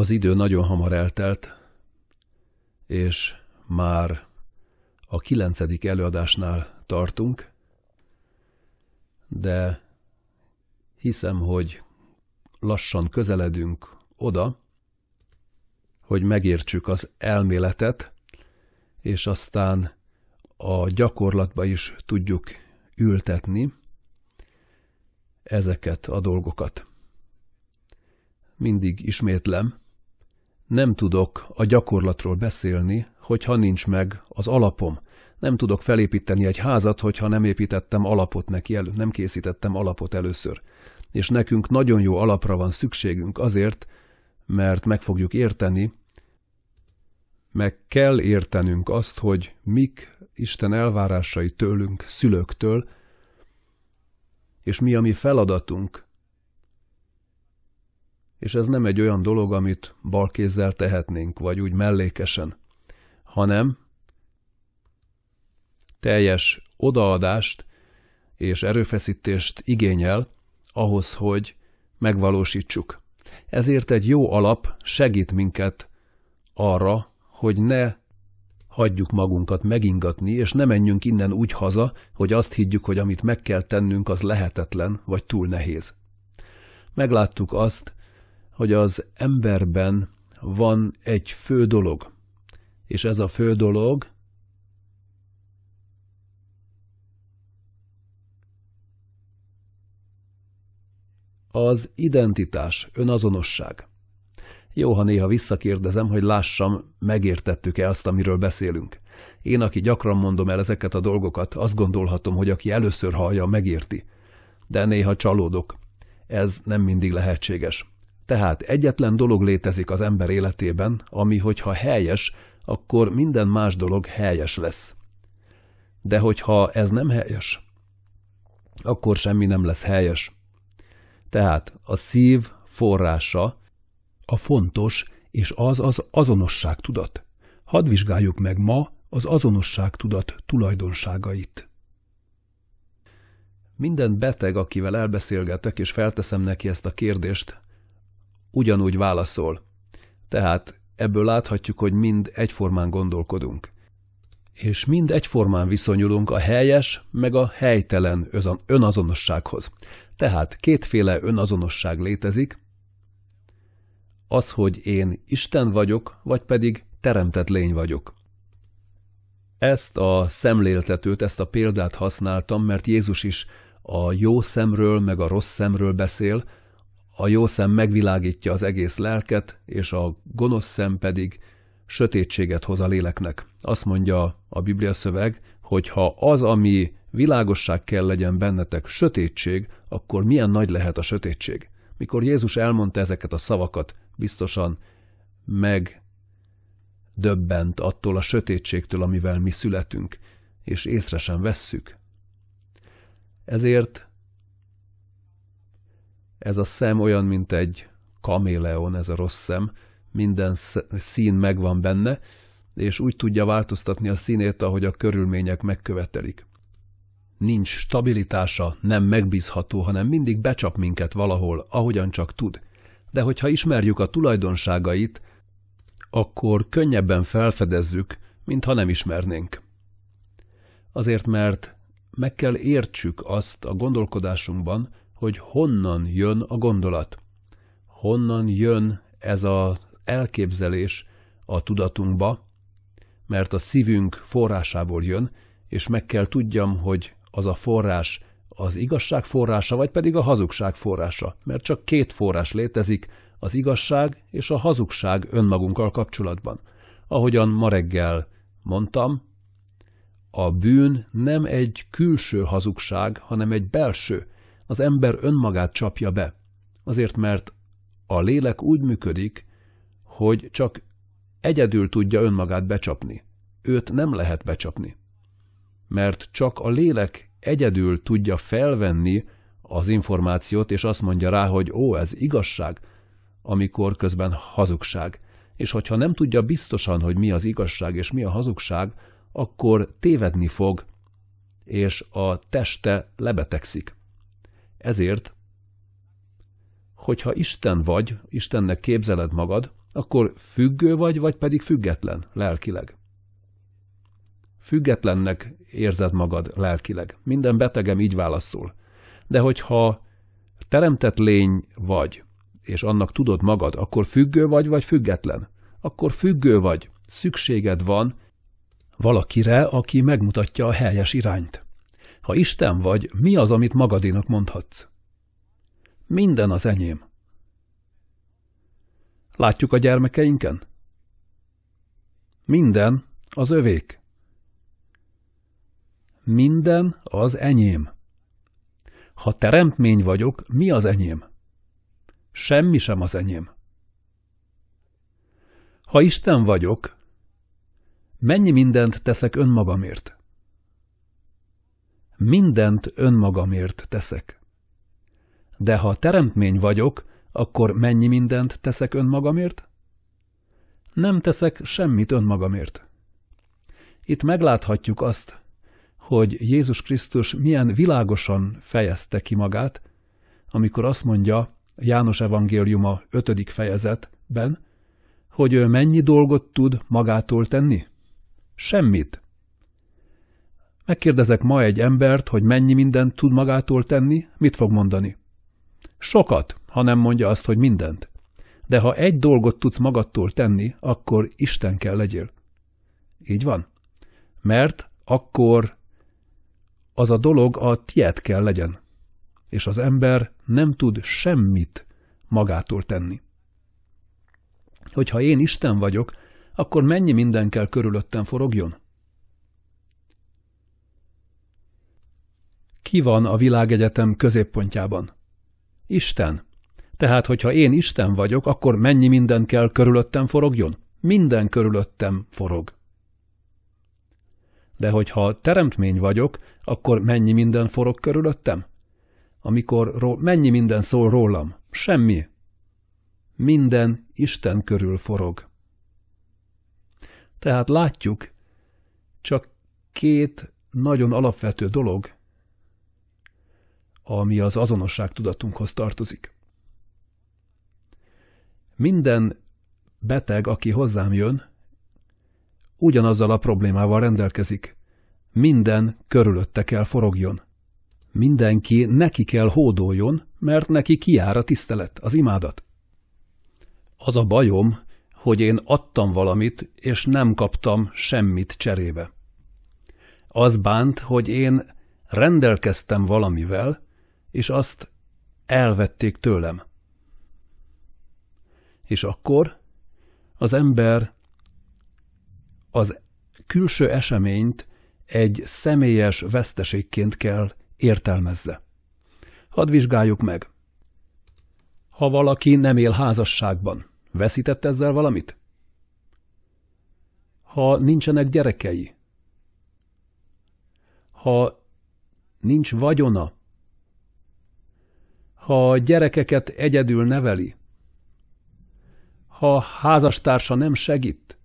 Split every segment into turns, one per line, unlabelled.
Az idő nagyon hamar eltelt, és már a kilencedik előadásnál tartunk, de hiszem, hogy lassan közeledünk oda, hogy megértsük az elméletet, és aztán a gyakorlatba is tudjuk ültetni ezeket a dolgokat. Mindig ismétlem, nem tudok a gyakorlatról beszélni, hogyha nincs meg az alapom. Nem tudok felépíteni egy házat, hogyha nem építettem alapot neki elő, nem készítettem alapot először. És nekünk nagyon jó alapra van szükségünk azért, mert meg fogjuk érteni, meg kell értenünk azt, hogy mik Isten elvárásai tőlünk, szülőktől, és mi a mi feladatunk és ez nem egy olyan dolog, amit balkézzel tehetnénk, vagy úgy mellékesen, hanem teljes odaadást és erőfeszítést igényel ahhoz, hogy megvalósítsuk. Ezért egy jó alap segít minket arra, hogy ne hagyjuk magunkat megingatni, és ne menjünk innen úgy haza, hogy azt higgyük, hogy amit meg kell tennünk, az lehetetlen vagy túl nehéz. Megláttuk azt, hogy az emberben van egy fő dolog, és ez a fő dolog az identitás, önazonosság. Jó, ha néha visszakérdezem, hogy lássam, megértettük-e azt, amiről beszélünk. Én, aki gyakran mondom el ezeket a dolgokat, azt gondolhatom, hogy aki először hallja, megérti. De néha csalódok. Ez nem mindig lehetséges. Tehát egyetlen dolog létezik az ember életében, ami hogyha helyes, akkor minden más dolog helyes lesz. De hogyha ez nem helyes, akkor semmi nem lesz helyes. Tehát a szív forrása a fontos és az az tudat. Hadd vizsgáljuk meg ma az azonosság tudat tulajdonságait. Minden beteg, akivel elbeszélgetek és felteszem neki ezt a kérdést, ugyanúgy válaszol. Tehát ebből láthatjuk, hogy mind egyformán gondolkodunk. És mind egyformán viszonyulunk a helyes, meg a helytelen önazonossághoz. Tehát kétféle önazonosság létezik. Az, hogy én Isten vagyok, vagy pedig teremtett lény vagyok. Ezt a szemléltetőt, ezt a példát használtam, mert Jézus is a jó szemről meg a rossz szemről beszél, a jó szem megvilágítja az egész lelket, és a gonosz szem pedig sötétséget hoz a léleknek. Azt mondja a Biblia szöveg, hogy ha az, ami világosság kell legyen bennetek, sötétség, akkor milyen nagy lehet a sötétség. Mikor Jézus elmondta ezeket a szavakat, biztosan meg döbbent attól a sötétségtől, amivel mi születünk, és észre sem vesszük. Ezért ez a szem olyan, mint egy kaméleon, ez a rossz szem, minden szín megvan benne, és úgy tudja változtatni a színét, ahogy a körülmények megkövetelik. Nincs stabilitása, nem megbízható, hanem mindig becsap minket valahol, ahogyan csak tud. De hogyha ismerjük a tulajdonságait, akkor könnyebben felfedezzük, mintha nem ismernénk. Azért, mert meg kell értsük azt a gondolkodásunkban, hogy honnan jön a gondolat, honnan jön ez az elképzelés a tudatunkba, mert a szívünk forrásából jön, és meg kell tudjam, hogy az a forrás az igazság forrása, vagy pedig a hazugság forrása, mert csak két forrás létezik, az igazság és a hazugság önmagunkkal kapcsolatban. Ahogyan ma reggel mondtam, a bűn nem egy külső hazugság, hanem egy belső, az ember önmagát csapja be. Azért, mert a lélek úgy működik, hogy csak egyedül tudja önmagát becsapni. Őt nem lehet becsapni. Mert csak a lélek egyedül tudja felvenni az információt, és azt mondja rá, hogy ó, ez igazság, amikor közben hazugság. És hogyha nem tudja biztosan, hogy mi az igazság és mi a hazugság, akkor tévedni fog, és a teste lebetegszik. Ezért, hogyha Isten vagy, Istennek képzeled magad, akkor függő vagy, vagy pedig független lelkileg. Függetlennek érzed magad lelkileg. Minden betegem így válaszol. De hogyha teremtett lény vagy, és annak tudod magad, akkor függő vagy, vagy független? Akkor függő vagy. Szükséged van valakire, aki megmutatja a helyes irányt. Ha Isten vagy, mi az, amit magadinak mondhatsz? Minden az enyém. Látjuk a gyermekeinken? Minden az övék. Minden az enyém. Ha teremtmény vagyok, mi az enyém? Semmi sem az enyém. Ha Isten vagyok, mennyi mindent teszek önmagamért? mindent önmagamért teszek. De ha teremtmény vagyok, akkor mennyi mindent teszek önmagamért? Nem teszek semmit önmagamért. Itt megláthatjuk azt, hogy Jézus Krisztus milyen világosan fejezte ki magát, amikor azt mondja János evangéliuma 5. fejezetben, hogy ő mennyi dolgot tud magától tenni? Semmit. Megkérdezek ma egy embert, hogy mennyi mindent tud magától tenni, mit fog mondani? Sokat, ha nem mondja azt, hogy mindent. De ha egy dolgot tudsz magadtól tenni, akkor Isten kell legyél. Így van. Mert akkor az a dolog a tiéd kell legyen. És az ember nem tud semmit magától tenni. Hogyha én Isten vagyok, akkor mennyi minden kell körülöttem forogjon? Ki van a világegyetem középpontjában? Isten. Tehát, hogyha én Isten vagyok, akkor mennyi minden kell körülöttem forogjon? Minden körülöttem forog. De hogyha teremtmény vagyok, akkor mennyi minden forog körülöttem? Amikor mennyi minden szól rólam? Semmi. Minden Isten körül forog. Tehát látjuk, csak két nagyon alapvető dolog – ami az azonosság tudatunkhoz tartozik. Minden beteg, aki hozzám jön, ugyanazzal a problémával rendelkezik. Minden körülötte kell forogjon. Mindenki neki kell hódoljon, mert neki kiár a tisztelet, az imádat. Az a bajom, hogy én adtam valamit, és nem kaptam semmit cserébe. Az bánt, hogy én rendelkeztem valamivel, és azt elvették tőlem. És akkor az ember az külső eseményt egy személyes veszteségként kell értelmezze. Hadd vizsgáljuk meg. Ha valaki nem él házasságban, veszített ezzel valamit? Ha nincsenek gyerekei? Ha nincs vagyona, ha gyerekeket egyedül neveli, ha házastársa nem segít,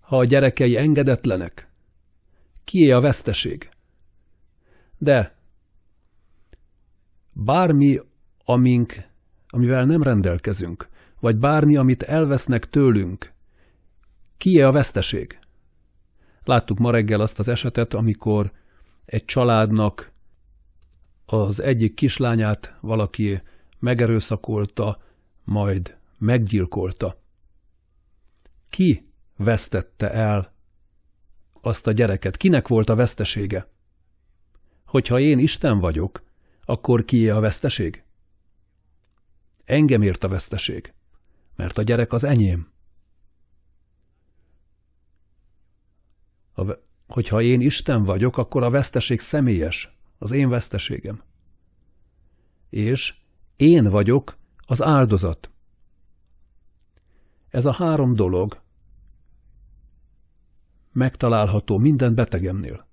ha a gyerekei engedetlenek, kié a veszteség? De bármi, amink, amivel nem rendelkezünk, vagy bármi, amit elvesznek tőlünk, kié a veszteség? Láttuk ma reggel azt az esetet, amikor egy családnak az egyik kislányát valaki megerőszakolta, majd meggyilkolta. Ki vesztette el azt a gyereket? Kinek volt a vesztesége? Hogyha én Isten vagyok, akkor kié a veszteség? Engem ért a veszteség, mert a gyerek az enyém. A, hogyha én Isten vagyok, akkor a veszteség személyes, az én veszteségem. És én vagyok az áldozat. Ez a három dolog megtalálható minden betegemnél.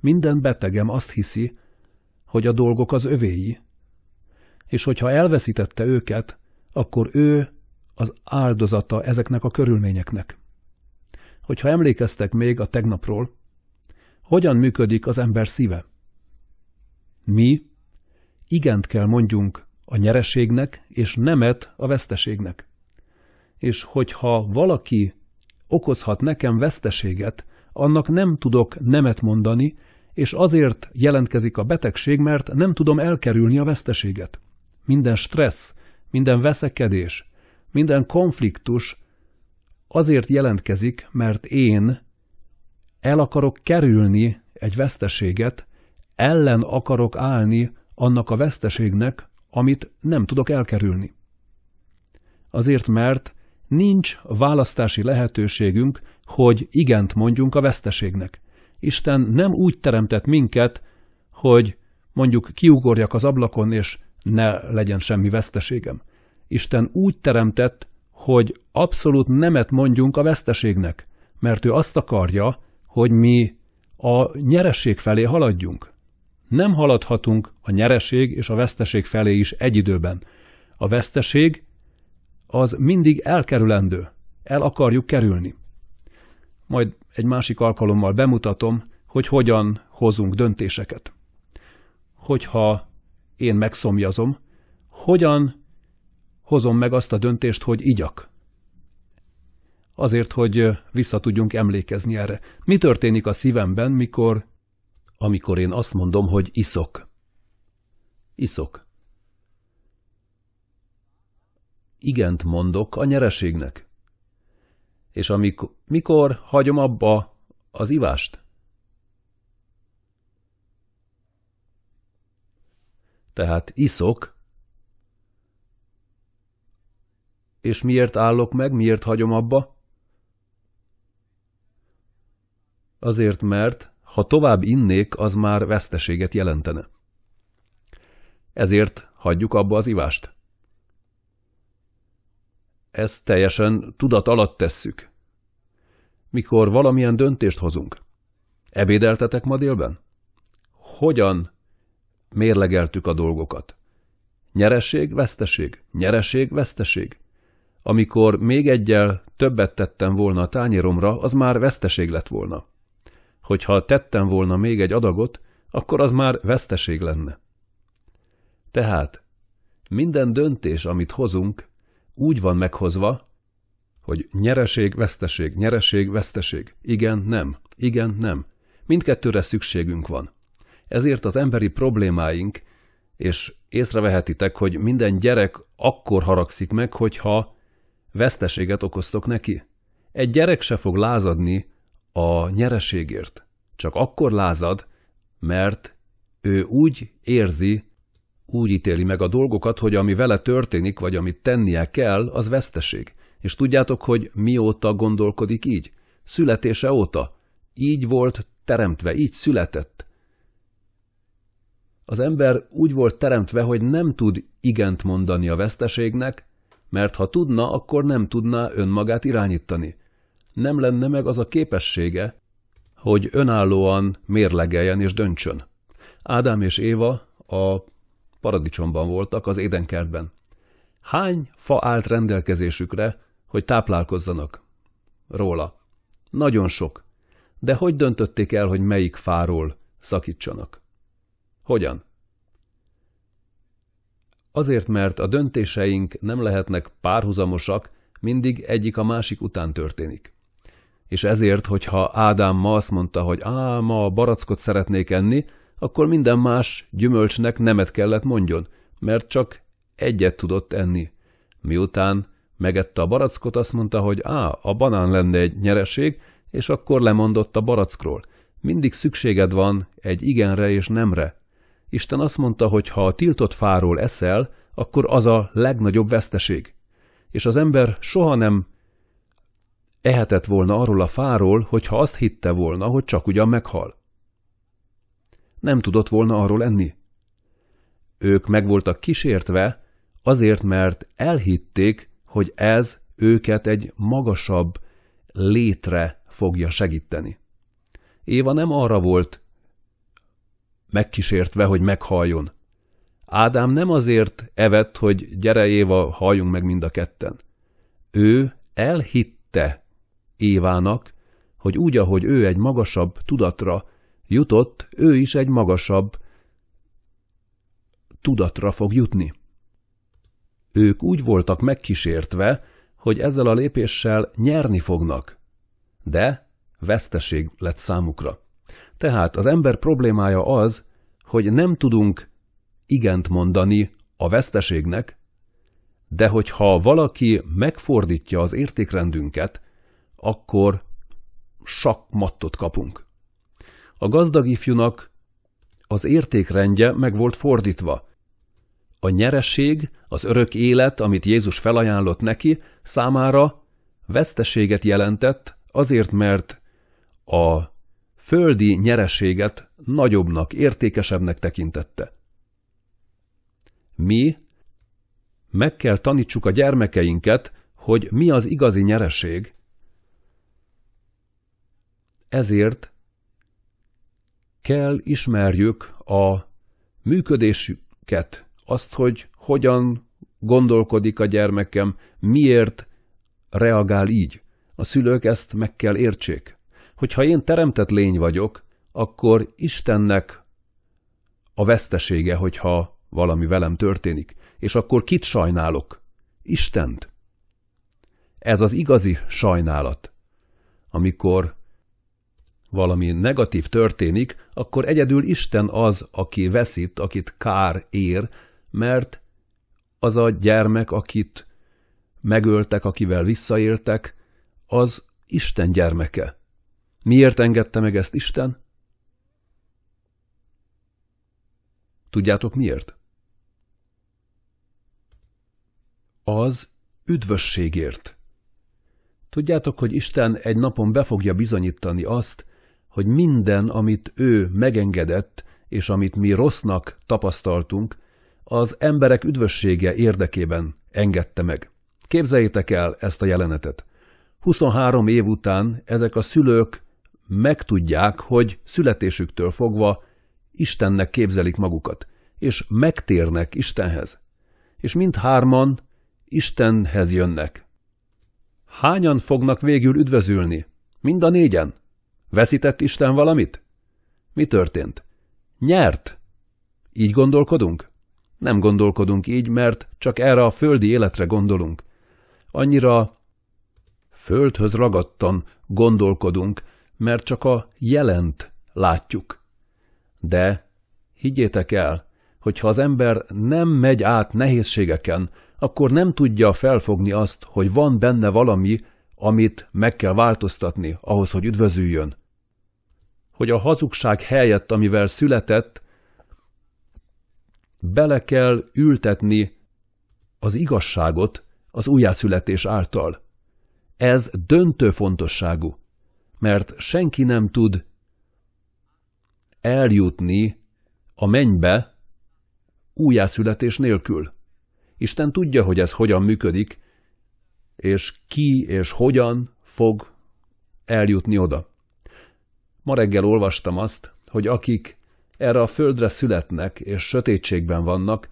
Minden betegem azt hiszi, hogy a dolgok az övéi, és hogyha elveszítette őket, akkor ő az áldozata ezeknek a körülményeknek. Hogyha emlékeztek még a tegnapról, hogyan működik az ember szíve? Mi igent kell mondjunk a nyereségnek, és nemet a veszteségnek. És hogyha valaki okozhat nekem veszteséget, annak nem tudok nemet mondani, és azért jelentkezik a betegség, mert nem tudom elkerülni a veszteséget. Minden stressz, minden veszekedés, minden konfliktus azért jelentkezik, mert én el akarok kerülni egy veszteséget, ellen akarok állni annak a veszteségnek, amit nem tudok elkerülni. Azért, mert nincs választási lehetőségünk, hogy igent mondjunk a veszteségnek. Isten nem úgy teremtett minket, hogy mondjuk kiugorjak az ablakon, és ne legyen semmi veszteségem. Isten úgy teremtett, hogy abszolút nemet mondjunk a veszteségnek, mert ő azt akarja, hogy mi a nyeresség felé haladjunk. Nem haladhatunk a nyereség és a veszteség felé is egy időben. A veszteség az mindig elkerülendő, el akarjuk kerülni. Majd egy másik alkalommal bemutatom, hogy hogyan hozunk döntéseket. Hogyha én megszomjazom, hogyan hozom meg azt a döntést, hogy igyak? azért, hogy vissza tudjunk emlékezni erre. Mi történik a szívemben, mikor... Amikor én azt mondom, hogy iszok. Iszok. Igent mondok a nyereségnek. És amikor mikor hagyom abba az ivást? Tehát iszok, és miért állok meg, miért hagyom abba? Azért, mert ha tovább innék, az már veszteséget jelentene. Ezért hagyjuk abba az ivást. Ezt teljesen tudat alatt tesszük. Mikor valamilyen döntést hozunk. Ebédeltetek ma délben? Hogyan mérlegeltük a dolgokat? Nyereség, veszteség, nyereség, veszteség. Amikor még egyel többet tettem volna a tányéromra, az már veszteség lett volna hogyha tettem volna még egy adagot, akkor az már veszteség lenne. Tehát minden döntés, amit hozunk, úgy van meghozva, hogy nyereség, veszteség, nyereség, veszteség, igen, nem, igen, nem. Mindkettőre szükségünk van. Ezért az emberi problémáink, és észrevehetitek, hogy minden gyerek akkor haragszik meg, hogyha veszteséget okoztok neki. Egy gyerek se fog lázadni a nyereségért. Csak akkor lázad, mert ő úgy érzi, úgy ítéli meg a dolgokat, hogy ami vele történik, vagy amit tennie kell, az veszteség. És tudjátok, hogy mióta gondolkodik így? Születése óta. Így volt teremtve, így született. Az ember úgy volt teremtve, hogy nem tud igent mondani a veszteségnek, mert ha tudna, akkor nem tudná önmagát irányítani nem lenne meg az a képessége, hogy önállóan mérlegeljen és döntsön. Ádám és Éva a paradicsomban voltak, az édenkertben. Hány fa állt rendelkezésükre, hogy táplálkozzanak? Róla. Nagyon sok. De hogy döntötték el, hogy melyik fáról szakítsanak? Hogyan? Azért, mert a döntéseink nem lehetnek párhuzamosak, mindig egyik a másik után történik és ezért, hogyha Ádám ma azt mondta, hogy á, ma a barackot szeretnék enni, akkor minden más gyümölcsnek nemet kellett mondjon, mert csak egyet tudott enni. Miután megette a barackot, azt mondta, hogy á, a banán lenne egy nyereség, és akkor lemondott a barackról. Mindig szükséged van egy igenre és nemre. Isten azt mondta, hogy ha a tiltott fáról eszel, akkor az a legnagyobb veszteség. És az ember soha nem Ehetett volna arról a fáról, hogyha azt hitte volna, hogy csak ugyan meghal. Nem tudott volna arról enni. Ők meg voltak kísértve, azért, mert elhitték, hogy ez őket egy magasabb létre fogja segíteni. Éva nem arra volt megkísértve, hogy meghaljon. Ádám nem azért evett, hogy gyere Éva, halljunk meg mind a ketten. Ő elhitte, Évának, hogy úgy, ahogy ő egy magasabb tudatra jutott, ő is egy magasabb tudatra fog jutni. Ők úgy voltak megkísértve, hogy ezzel a lépéssel nyerni fognak, de veszteség lett számukra. Tehát az ember problémája az, hogy nem tudunk igent mondani a veszteségnek, de hogyha valaki megfordítja az értékrendünket, akkor sakmattot kapunk. A gazdag ifjúnak az értékrendje meg volt fordítva. A nyereség, az örök élet, amit Jézus felajánlott neki, számára veszteséget jelentett, azért mert a földi nyereséget nagyobbnak, értékesebbnek tekintette. Mi meg kell tanítsuk a gyermekeinket, hogy mi az igazi nyereség, ezért kell ismerjük a működésüket, azt, hogy hogyan gondolkodik a gyermekem, miért reagál így. A szülők ezt meg kell értsék. Hogyha én teremtett lény vagyok, akkor Istennek a vesztesége, hogyha valami velem történik. És akkor kit sajnálok? Istent. Ez az igazi sajnálat, amikor valami negatív történik, akkor egyedül Isten az, aki veszít, akit kár ér, mert az a gyermek, akit megöltek, akivel visszaéltek, az Isten gyermeke. Miért engedte meg ezt Isten? Tudjátok miért? Az üdvösségért. Tudjátok, hogy Isten egy napon be fogja bizonyítani azt, hogy minden, amit ő megengedett, és amit mi rossznak tapasztaltunk, az emberek üdvössége érdekében engedte meg. Képzeljétek el ezt a jelenetet. 23 év után ezek a szülők megtudják, hogy születésüktől fogva Istennek képzelik magukat, és megtérnek Istenhez. És mindhárman Istenhez jönnek. Hányan fognak végül üdvözülni? Mind a négyen? Veszített Isten valamit? Mi történt? Nyert! Így gondolkodunk? Nem gondolkodunk így, mert csak erre a földi életre gondolunk. Annyira földhöz ragadtan gondolkodunk, mert csak a jelent látjuk. De higgyétek el, hogy ha az ember nem megy át nehézségeken, akkor nem tudja felfogni azt, hogy van benne valami, amit meg kell változtatni ahhoz, hogy üdvözüljön hogy a hazugság helyett, amivel született, bele kell ültetni az igazságot az újjászületés által. Ez döntő fontosságú, mert senki nem tud eljutni a mennybe újjászületés nélkül. Isten tudja, hogy ez hogyan működik, és ki és hogyan fog eljutni oda. Ma reggel olvastam azt, hogy akik erre a földre születnek és sötétségben vannak,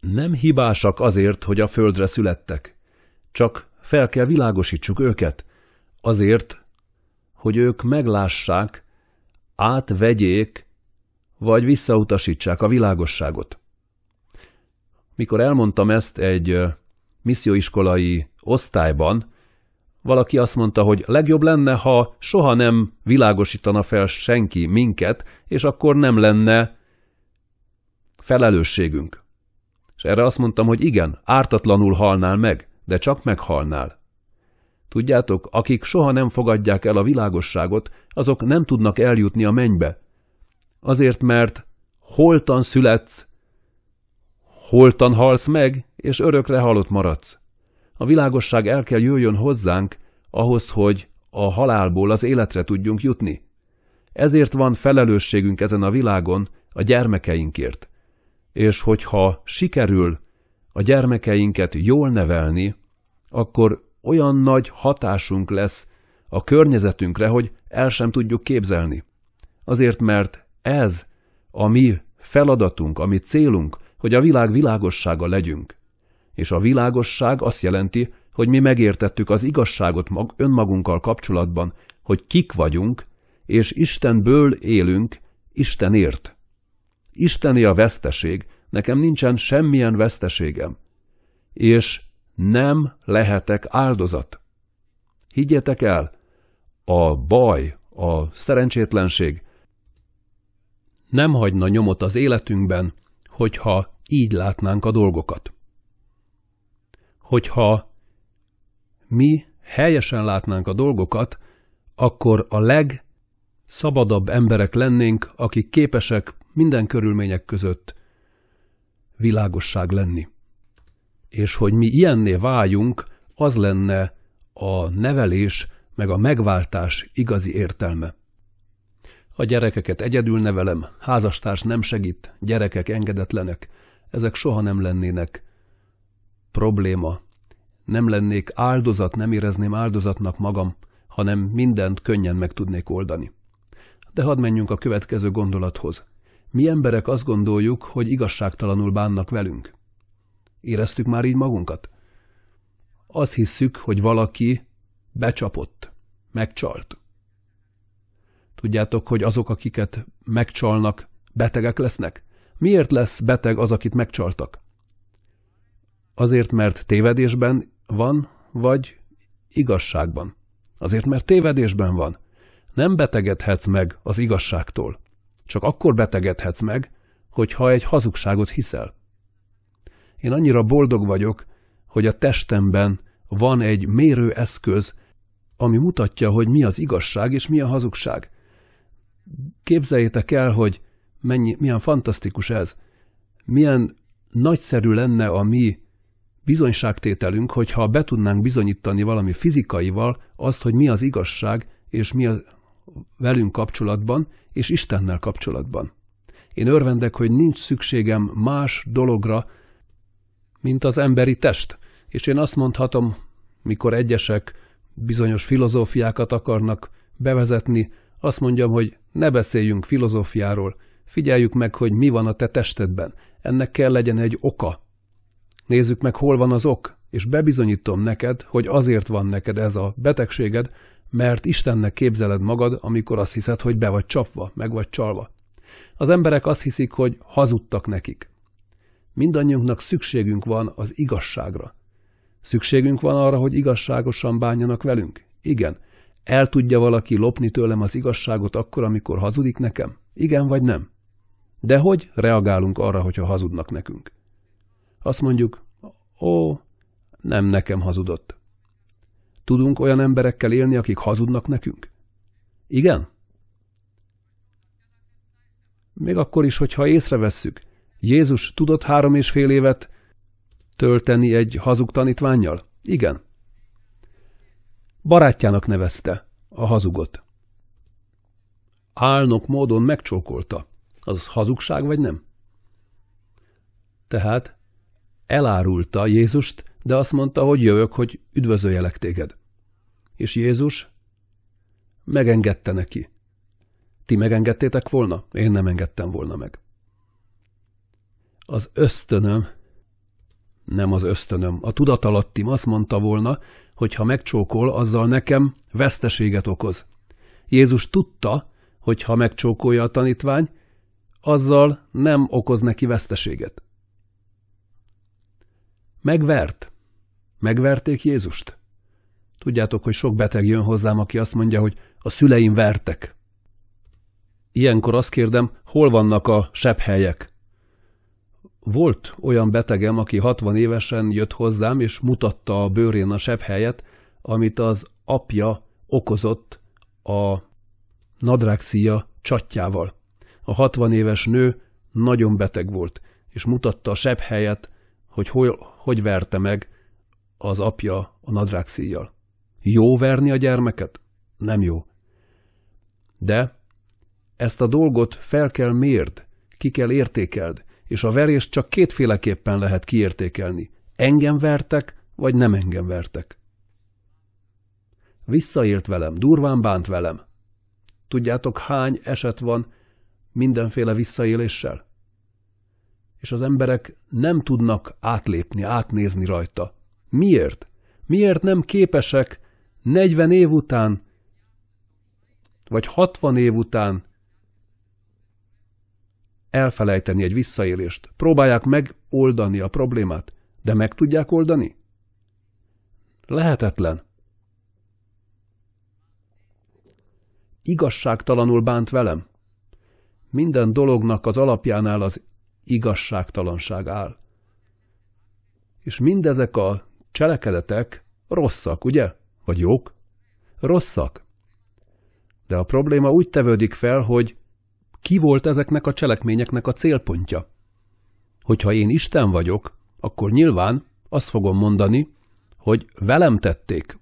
nem hibásak azért, hogy a földre születtek. Csak fel kell világosítsuk őket, azért, hogy ők meglássák, átvegyék, vagy visszautasítsák a világosságot. Mikor elmondtam ezt egy misszióiskolai osztályban, valaki azt mondta, hogy legjobb lenne, ha soha nem világosítana fel senki minket, és akkor nem lenne felelősségünk. És erre azt mondtam, hogy igen, ártatlanul halnál meg, de csak meghalnál. Tudjátok, akik soha nem fogadják el a világosságot, azok nem tudnak eljutni a mennybe. Azért, mert holtan születsz, holtan halsz meg, és örökre halott maradsz. A világosság el kell jöjjön hozzánk, ahhoz, hogy a halálból az életre tudjunk jutni. Ezért van felelősségünk ezen a világon a gyermekeinkért. És hogyha sikerül a gyermekeinket jól nevelni, akkor olyan nagy hatásunk lesz a környezetünkre, hogy el sem tudjuk képzelni. Azért, mert ez a mi feladatunk, a mi célunk, hogy a világ világossága legyünk és a világosság azt jelenti, hogy mi megértettük az igazságot mag önmagunkkal kapcsolatban, hogy kik vagyunk, és Istenből élünk, Istenért. Istené a veszteség, nekem nincsen semmilyen veszteségem. És nem lehetek áldozat. Higgyetek el, a baj, a szerencsétlenség nem hagyna nyomot az életünkben, hogyha így látnánk a dolgokat hogyha mi helyesen látnánk a dolgokat, akkor a legszabadabb emberek lennénk, akik képesek minden körülmények között világosság lenni. És hogy mi ilyenné váljunk, az lenne a nevelés meg a megváltás igazi értelme. A gyerekeket egyedül nevelem, házastárs nem segít, gyerekek engedetlenek, ezek soha nem lennének probléma nem lennék áldozat, nem érezném áldozatnak magam, hanem mindent könnyen meg tudnék oldani. De hadd menjünk a következő gondolathoz. Mi emberek azt gondoljuk, hogy igazságtalanul bánnak velünk. Éreztük már így magunkat? Azt hisszük, hogy valaki becsapott, megcsalt. Tudjátok, hogy azok, akiket megcsalnak, betegek lesznek? Miért lesz beteg az, akit megcsaltak? Azért, mert tévedésben van, vagy igazságban. Azért, mert tévedésben van. Nem betegedhetsz meg az igazságtól. Csak akkor betegedhetsz meg, hogyha egy hazugságot hiszel. Én annyira boldog vagyok, hogy a testemben van egy mérő eszköz, ami mutatja, hogy mi az igazság és mi a hazugság. Képzeljétek el, hogy mennyi, milyen fantasztikus ez, milyen nagyszerű lenne a mi bizonyságtételünk, hogyha be tudnánk bizonyítani valami fizikaival azt, hogy mi az igazság, és mi a velünk kapcsolatban, és Istennel kapcsolatban. Én örvendek, hogy nincs szükségem más dologra, mint az emberi test. És én azt mondhatom, mikor egyesek bizonyos filozófiákat akarnak bevezetni, azt mondjam, hogy ne beszéljünk filozófiáról, figyeljük meg, hogy mi van a te testedben. Ennek kell legyen egy oka, Nézzük meg, hol van az ok, és bebizonyítom neked, hogy azért van neked ez a betegséged, mert Istennek képzeled magad, amikor azt hiszed, hogy be vagy csapva, meg vagy csalva. Az emberek azt hiszik, hogy hazudtak nekik. Mindannyiunknak szükségünk van az igazságra. Szükségünk van arra, hogy igazságosan bánjanak velünk? Igen. El tudja valaki lopni tőlem az igazságot akkor, amikor hazudik nekem? Igen vagy nem? De hogy reagálunk arra, hogyha hazudnak nekünk? Azt mondjuk, ó, nem nekem hazudott. Tudunk olyan emberekkel élni, akik hazudnak nekünk? Igen? Még akkor is, hogyha észrevesszük, Jézus tudott három és fél évet tölteni egy hazug tanítványjal? Igen. Barátjának nevezte a hazugot. Álnok módon megcsókolta. Az hazugság vagy nem? Tehát elárulta Jézust, de azt mondta, hogy jövök, hogy üdvözöljelek téged. És Jézus megengedte neki. Ti megengedtétek volna? Én nem engedtem volna meg. Az ösztönöm, nem az ösztönöm, a tudatalattim azt mondta volna, hogy ha megcsókol, azzal nekem veszteséget okoz. Jézus tudta, hogy ha megcsókolja a tanítvány, azzal nem okoz neki veszteséget. Megvert. Megverték Jézust? Tudjátok, hogy sok beteg jön hozzám, aki azt mondja, hogy a szüleim vertek. Ilyenkor azt kérdem, hol vannak a sebhelyek? Volt olyan betegem, aki 60 évesen jött hozzám, és mutatta a bőrén a sebhelyet, amit az apja okozott a nadrágszíja csatjával. A 60 éves nő nagyon beteg volt, és mutatta a sebhelyet hogy hol, hogy verte meg az apja a nadrág szíjjal. Jó verni a gyermeket? Nem jó. De ezt a dolgot fel kell mérd, ki kell értékeld, és a verést csak kétféleképpen lehet kiértékelni. Engem vertek, vagy nem engem vertek. Visszaélt velem, durván bánt velem. Tudjátok, hány eset van mindenféle visszaéléssel? és az emberek nem tudnak átlépni, átnézni rajta. Miért? Miért nem képesek 40 év után, vagy 60 év után elfelejteni egy visszaélést? Próbálják megoldani a problémát, de meg tudják oldani? Lehetetlen. Igazságtalanul bánt velem. Minden dolognak az alapjánál az igazságtalanság áll. És mindezek a cselekedetek rosszak, ugye? Vagy jók? Rosszak. De a probléma úgy tevődik fel, hogy ki volt ezeknek a cselekményeknek a célpontja? Hogyha én Isten vagyok, akkor nyilván azt fogom mondani, hogy velem tették.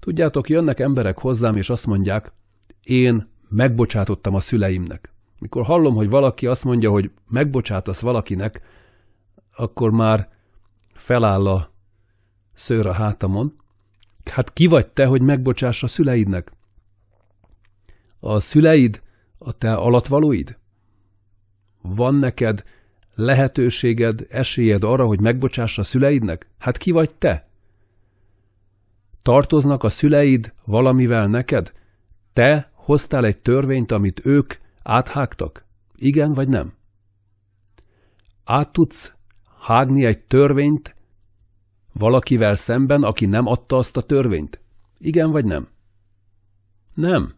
Tudjátok, jönnek emberek hozzám, és azt mondják, én megbocsátottam a szüleimnek. Mikor hallom, hogy valaki azt mondja, hogy megbocsátasz valakinek, akkor már feláll a szőr a hátamon. Hát ki vagy te, hogy megbocsáss a szüleidnek? A szüleid a te alatvalóid? Van neked lehetőséged, esélyed arra, hogy megbocsáss a szüleidnek? Hát ki vagy te? Tartoznak a szüleid valamivel neked? Te hoztál egy törvényt, amit ők Áthágtak? Igen vagy nem? Át tudsz hágni egy törvényt valakivel szemben, aki nem adta azt a törvényt? Igen vagy nem? Nem.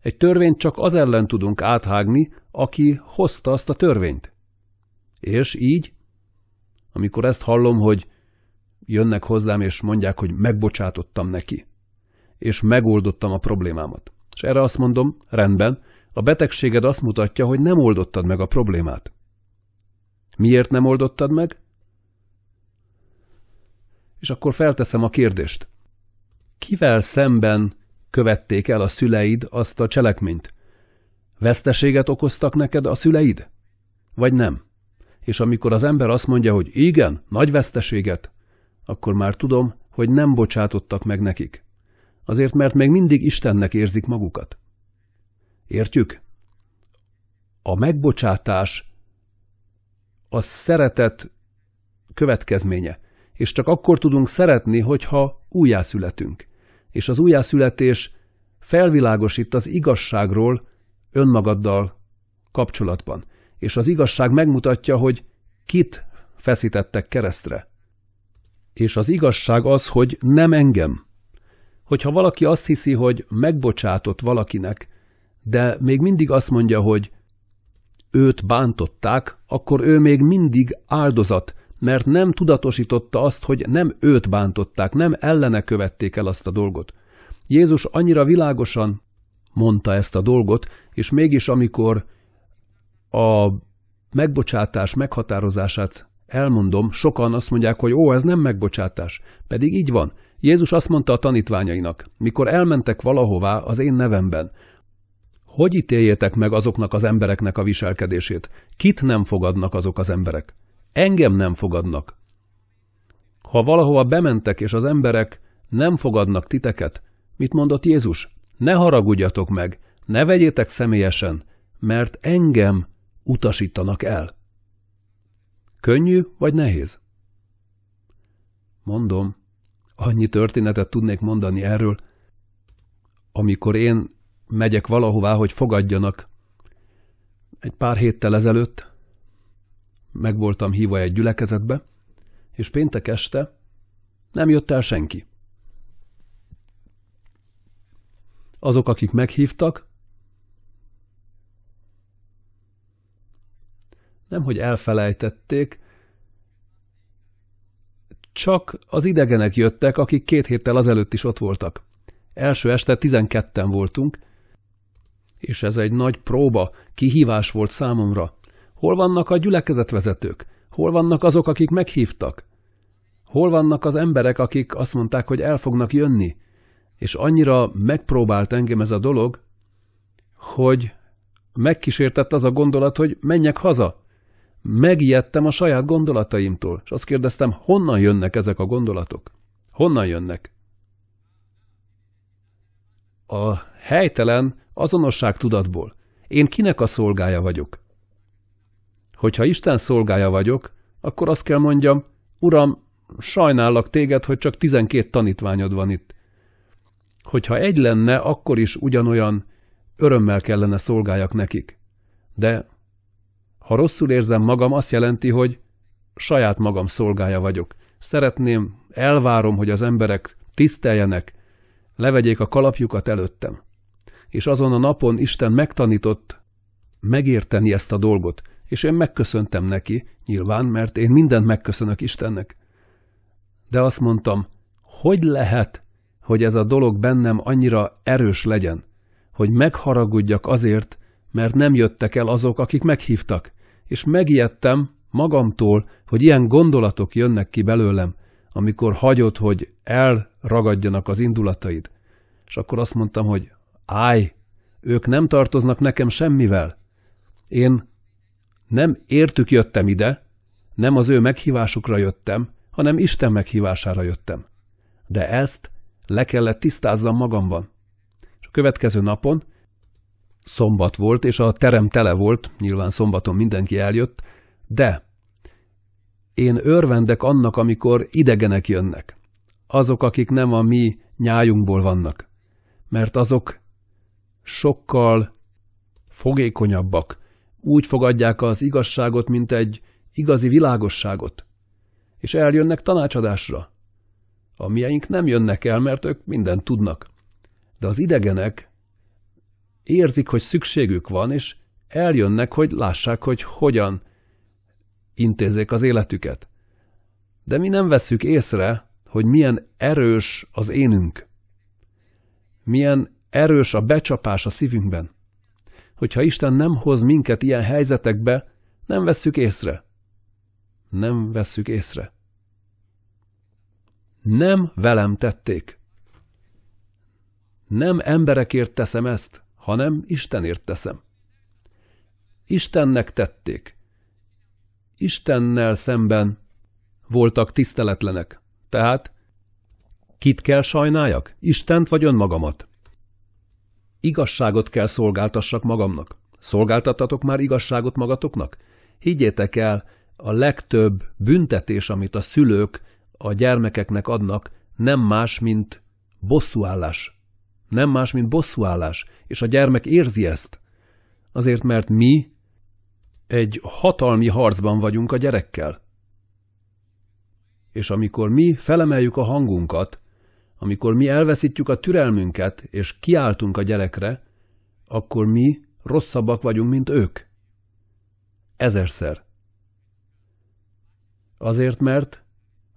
Egy törvényt csak az ellen tudunk áthágni, aki hozta azt a törvényt. És így? Amikor ezt hallom, hogy jönnek hozzám és mondják, hogy megbocsátottam neki, és megoldottam a problémámat. És erre azt mondom, rendben, a betegséged azt mutatja, hogy nem oldottad meg a problémát. Miért nem oldottad meg? És akkor felteszem a kérdést. Kivel szemben követték el a szüleid azt a cselekményt? Veszteséget okoztak neked a szüleid? Vagy nem? És amikor az ember azt mondja, hogy igen, nagy veszteséget, akkor már tudom, hogy nem bocsátottak meg nekik. Azért, mert még mindig Istennek érzik magukat. Értjük? A megbocsátás a szeretet következménye, és csak akkor tudunk szeretni, hogyha újjászületünk. És az újjászületés felvilágosít az igazságról önmagaddal kapcsolatban. És az igazság megmutatja, hogy kit feszítettek keresztre. És az igazság az, hogy nem engem. Hogyha valaki azt hiszi, hogy megbocsátott valakinek, de még mindig azt mondja, hogy őt bántották, akkor ő még mindig áldozat, mert nem tudatosította azt, hogy nem őt bántották, nem ellene követték el azt a dolgot. Jézus annyira világosan mondta ezt a dolgot, és mégis amikor a megbocsátás meghatározását elmondom, sokan azt mondják, hogy ó, ez nem megbocsátás. Pedig így van. Jézus azt mondta a tanítványainak, mikor elmentek valahová az én nevemben, hogy ítéljetek meg azoknak az embereknek a viselkedését? Kit nem fogadnak azok az emberek? Engem nem fogadnak. Ha valahova bementek, és az emberek nem fogadnak titeket, mit mondott Jézus? Ne haragudjatok meg, ne vegyétek személyesen, mert engem utasítanak el. Könnyű vagy nehéz? Mondom, annyi történetet tudnék mondani erről. Amikor én megyek valahová, hogy fogadjanak. Egy pár héttel ezelőtt meg voltam hívva egy gyülekezetbe, és péntek este nem jött el senki. Azok, akik meghívtak, nemhogy elfelejtették, csak az idegenek jöttek, akik két héttel azelőtt is ott voltak. Első este 12-en voltunk, és ez egy nagy próba, kihívás volt számomra. Hol vannak a gyülekezetvezetők? Hol vannak azok, akik meghívtak? Hol vannak az emberek, akik azt mondták, hogy el fognak jönni? És annyira megpróbált engem ez a dolog, hogy megkísértett az a gondolat, hogy menjek haza. Megijedtem a saját gondolataimtól, és azt kérdeztem, honnan jönnek ezek a gondolatok? Honnan jönnek? A helytelen Azonosság tudatból. Én kinek a szolgája vagyok? Hogyha Isten szolgája vagyok, akkor azt kell mondjam, Uram, sajnállak téged, hogy csak tizenkét tanítványod van itt. Hogyha egy lenne, akkor is ugyanolyan örömmel kellene szolgáljak nekik. De ha rosszul érzem magam, azt jelenti, hogy saját magam szolgája vagyok. Szeretném, elvárom, hogy az emberek tiszteljenek, levegyék a kalapjukat előttem és azon a napon Isten megtanított megérteni ezt a dolgot, és én megköszöntem neki, nyilván, mert én mindent megköszönök Istennek. De azt mondtam, hogy lehet, hogy ez a dolog bennem annyira erős legyen, hogy megharagudjak azért, mert nem jöttek el azok, akik meghívtak, és megijedtem magamtól, hogy ilyen gondolatok jönnek ki belőlem, amikor hagyod, hogy elragadjanak az indulataid. És akkor azt mondtam, hogy Állj! Ők nem tartoznak nekem semmivel. Én nem értük jöttem ide, nem az ő meghívásukra jöttem, hanem Isten meghívására jöttem. De ezt le kellett tisztázzam magamban. És a következő napon, szombat volt, és a terem tele volt, nyilván szombaton mindenki eljött, de én örvendek annak, amikor idegenek jönnek. Azok, akik nem a mi nyájunkból vannak. Mert azok sokkal fogékonyabbak. Úgy fogadják az igazságot, mint egy igazi világosságot. És eljönnek tanácsadásra. A mieink nem jönnek el, mert ők mindent tudnak. De az idegenek érzik, hogy szükségük van, és eljönnek, hogy lássák, hogy hogyan intézzék az életüket. De mi nem veszük észre, hogy milyen erős az énünk. Milyen Erős a becsapás a szívünkben. Hogyha Isten nem hoz minket ilyen helyzetekbe, nem vesszük észre. Nem vesszük észre. Nem velem tették. Nem emberekért teszem ezt, hanem Istenért teszem. Istennek tették. Istennel szemben voltak tiszteletlenek. Tehát kit kell sajnáljak? Istent vagy önmagamat? Igazságot kell szolgáltassak magamnak. Szolgáltatatok már igazságot magatoknak? Higgyétek el, a legtöbb büntetés, amit a szülők a gyermekeknek adnak, nem más, mint bosszúállás. Nem más, mint bosszúállás, és a gyermek érzi ezt. Azért, mert mi egy hatalmi harcban vagyunk a gyerekkel. És amikor mi felemeljük a hangunkat, amikor mi elveszítjük a türelmünket, és kiáltunk a gyerekre, akkor mi rosszabbak vagyunk, mint ők. Ezerszer. Azért, mert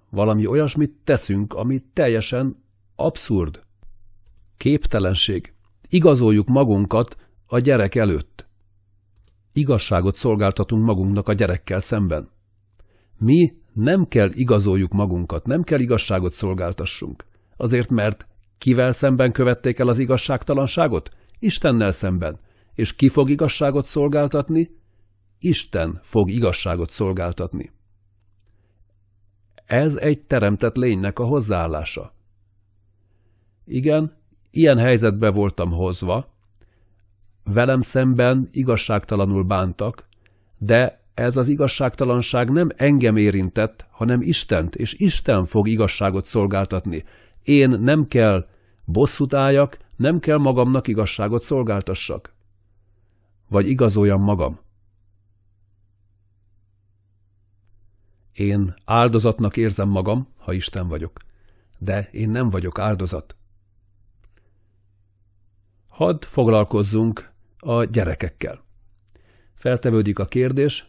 valami olyasmit teszünk, ami teljesen abszurd. Képtelenség. Igazoljuk magunkat a gyerek előtt. Igazságot szolgáltatunk magunknak a gyerekkel szemben. Mi nem kell igazoljuk magunkat, nem kell igazságot szolgáltassunk. Azért, mert kivel szemben követték el az igazságtalanságot? Istennel szemben. És ki fog igazságot szolgáltatni? Isten fog igazságot szolgáltatni. Ez egy teremtett lénynek a hozzáállása. Igen, ilyen helyzetbe voltam hozva, velem szemben igazságtalanul bántak, de ez az igazságtalanság nem engem érintett, hanem Istent, és Isten fog igazságot szolgáltatni, én nem kell bosszút álljak, nem kell magamnak igazságot szolgáltassak. Vagy igazoljam magam. Én áldozatnak érzem magam, ha Isten vagyok. De én nem vagyok áldozat. Hadd foglalkozzunk a gyerekekkel. Feltevődik a kérdés,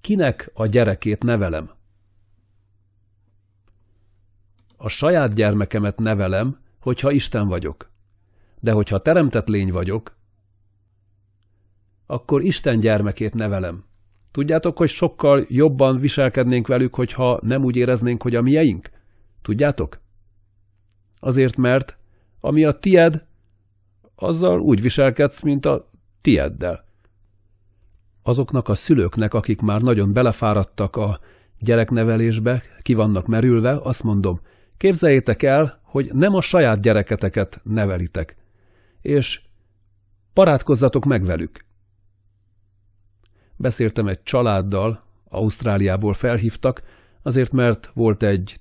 kinek a gyerekét nevelem? a saját gyermekemet nevelem, hogyha Isten vagyok. De hogyha teremtett lény vagyok, akkor Isten gyermekét nevelem. Tudjátok, hogy sokkal jobban viselkednénk velük, hogyha nem úgy éreznénk, hogy a mieink? Tudjátok? Azért, mert ami a tied, azzal úgy viselkedsz, mint a tieddel. Azoknak a szülőknek, akik már nagyon belefáradtak a gyereknevelésbe, ki vannak merülve, azt mondom – Képzeljétek el, hogy nem a saját gyereketeket nevelitek, és parátkozzatok meg velük. Beszéltem egy családdal, Ausztráliából felhívtak, azért mert volt egy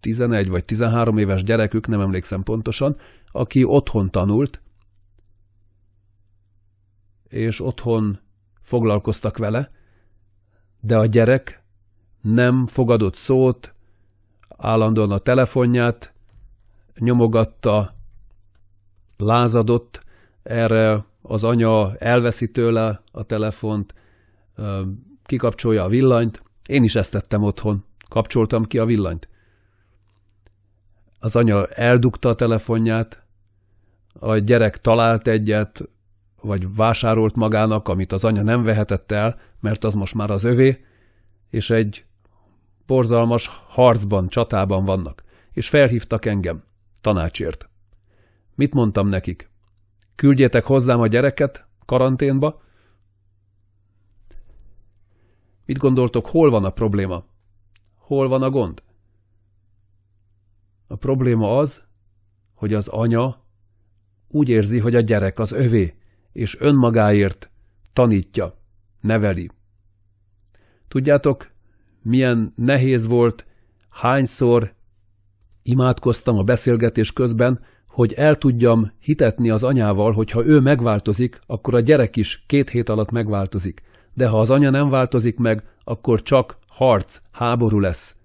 11 vagy 13 éves gyerekük, nem emlékszem pontosan, aki otthon tanult, és otthon foglalkoztak vele, de a gyerek nem fogadott szót, állandóan a telefonját nyomogatta, lázadott, erre az anya elveszi tőle a telefont, kikapcsolja a villanyt. Én is ezt tettem otthon, kapcsoltam ki a villanyt. Az anya eldugta a telefonját, a gyerek talált egyet, vagy vásárolt magának, amit az anya nem vehetett el, mert az most már az övé, és egy borzalmas harcban, csatában vannak, és felhívtak engem, tanácsért. Mit mondtam nekik? Küldjetek hozzám a gyereket, karanténba? Mit gondoltok, hol van a probléma? Hol van a gond? A probléma az, hogy az anya úgy érzi, hogy a gyerek az övé, és önmagáért tanítja, neveli. Tudjátok, milyen nehéz volt, hányszor imádkoztam a beszélgetés közben, hogy el tudjam hitetni az anyával, hogy ha ő megváltozik, akkor a gyerek is két hét alatt megváltozik. De ha az anya nem változik meg, akkor csak harc, háború lesz.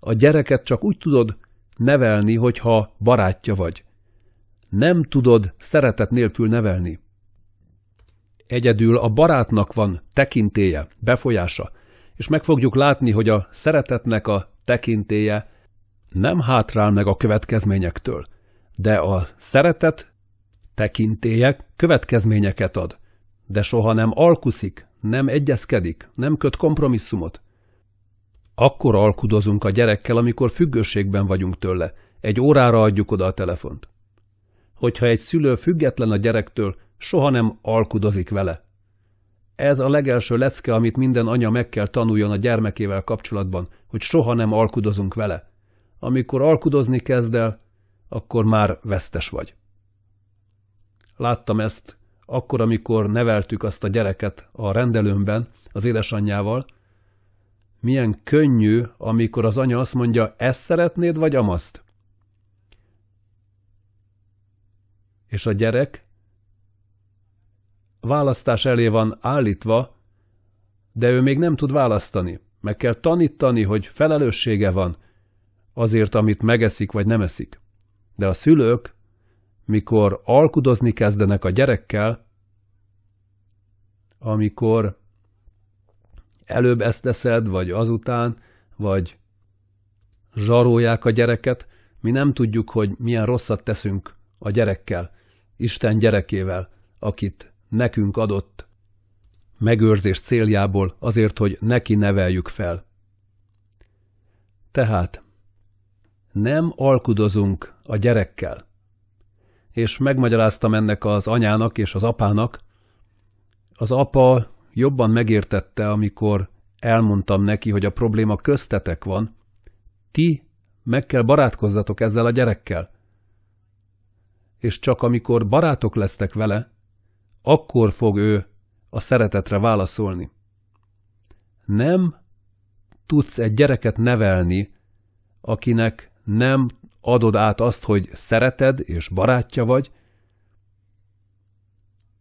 A gyereket csak úgy tudod nevelni, hogyha barátja vagy. Nem tudod szeretet nélkül nevelni. Egyedül a barátnak van tekintéje, befolyása és meg fogjuk látni, hogy a szeretetnek a tekintéje nem hátrál meg a következményektől, de a szeretet tekintéje következményeket ad, de soha nem alkuszik, nem egyezkedik, nem köt kompromisszumot. Akkor alkudozunk a gyerekkel, amikor függőségben vagyunk tőle, egy órára adjuk oda a telefont. Hogyha egy szülő független a gyerektől, soha nem alkudozik vele, ez a legelső lecke, amit minden anya meg kell tanuljon a gyermekével kapcsolatban, hogy soha nem alkudozunk vele. Amikor alkudozni kezd el, akkor már vesztes vagy. Láttam ezt akkor, amikor neveltük azt a gyereket a rendelőmben az édesanyjával, milyen könnyű, amikor az anya azt mondja, ezt szeretnéd, vagy amazt? És a gyerek választás elé van állítva, de ő még nem tud választani. Meg kell tanítani, hogy felelőssége van azért, amit megeszik vagy nem eszik. De a szülők, mikor alkudozni kezdenek a gyerekkel, amikor előbb ezt teszed, vagy azután, vagy zsarolják a gyereket, mi nem tudjuk, hogy milyen rosszat teszünk a gyerekkel, Isten gyerekével, akit nekünk adott. Megőrzés céljából azért, hogy neki neveljük fel. Tehát nem alkudozunk a gyerekkel. És megmagyaráztam ennek az anyának és az apának. Az apa jobban megértette, amikor elmondtam neki, hogy a probléma köztetek van. Ti meg kell barátkozzatok ezzel a gyerekkel. És csak amikor barátok lesztek vele, akkor fog ő a szeretetre válaszolni. Nem tudsz egy gyereket nevelni, akinek nem adod át azt, hogy szereted és barátja vagy,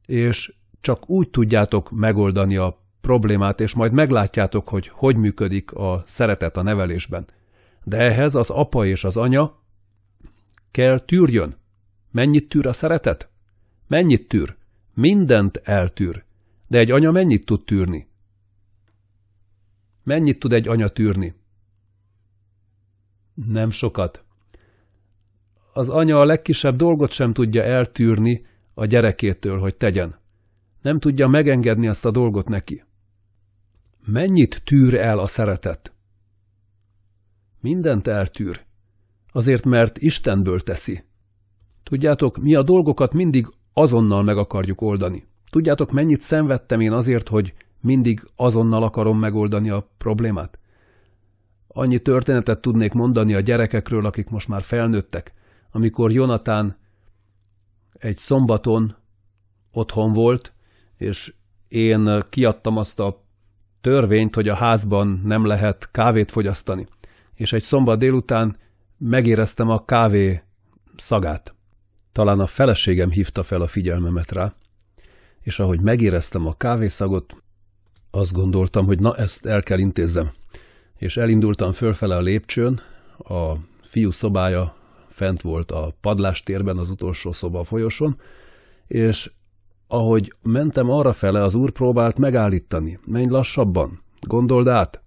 és csak úgy tudjátok megoldani a problémát, és majd meglátjátok, hogy hogy működik a szeretet a nevelésben. De ehhez az apa és az anya kell tűrjön. Mennyit tűr a szeretet? Mennyit tűr? Mindent eltűr. De egy anya mennyit tud tűrni? Mennyit tud egy anya tűrni? Nem sokat. Az anya a legkisebb dolgot sem tudja eltűrni a gyerekétől, hogy tegyen. Nem tudja megengedni azt a dolgot neki. Mennyit tűr el a szeretet? Mindent eltűr. Azért, mert Istenből teszi. Tudjátok, mi a dolgokat mindig azonnal meg akarjuk oldani. Tudjátok, mennyit szenvedtem én azért, hogy mindig azonnal akarom megoldani a problémát? Annyi történetet tudnék mondani a gyerekekről, akik most már felnőttek, amikor Jonatán egy szombaton otthon volt, és én kiadtam azt a törvényt, hogy a házban nem lehet kávét fogyasztani. És egy szombat délután megéreztem a kávé szagát. Talán a feleségem hívta fel a figyelmemet rá, és ahogy megéreztem a kávészagot, azt gondoltam, hogy na ezt el kell intézzem. És elindultam fölfele a lépcsőn, a fiú szobája fent volt a padlástérben, az utolsó szoba a folyoson, és ahogy mentem arra fele, az úr próbált megállítani. Menj lassabban, gondold át.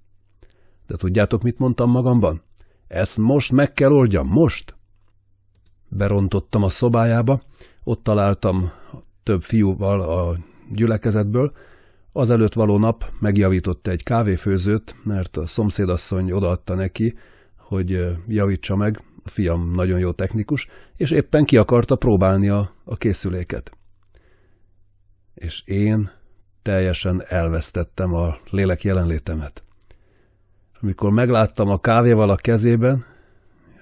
De tudjátok, mit mondtam magamban? Ezt most meg kell oldjam, most! berontottam a szobájába, ott találtam több fiúval a gyülekezetből, Azelőtt való nap megjavította egy kávéfőzőt, mert a szomszédasszony odaadta neki, hogy javítsa meg, a fiam nagyon jó technikus, és éppen ki akarta próbálni a, a készüléket. És én teljesen elvesztettem a lélek jelenlétemet. Amikor megláttam a kávéval a kezében,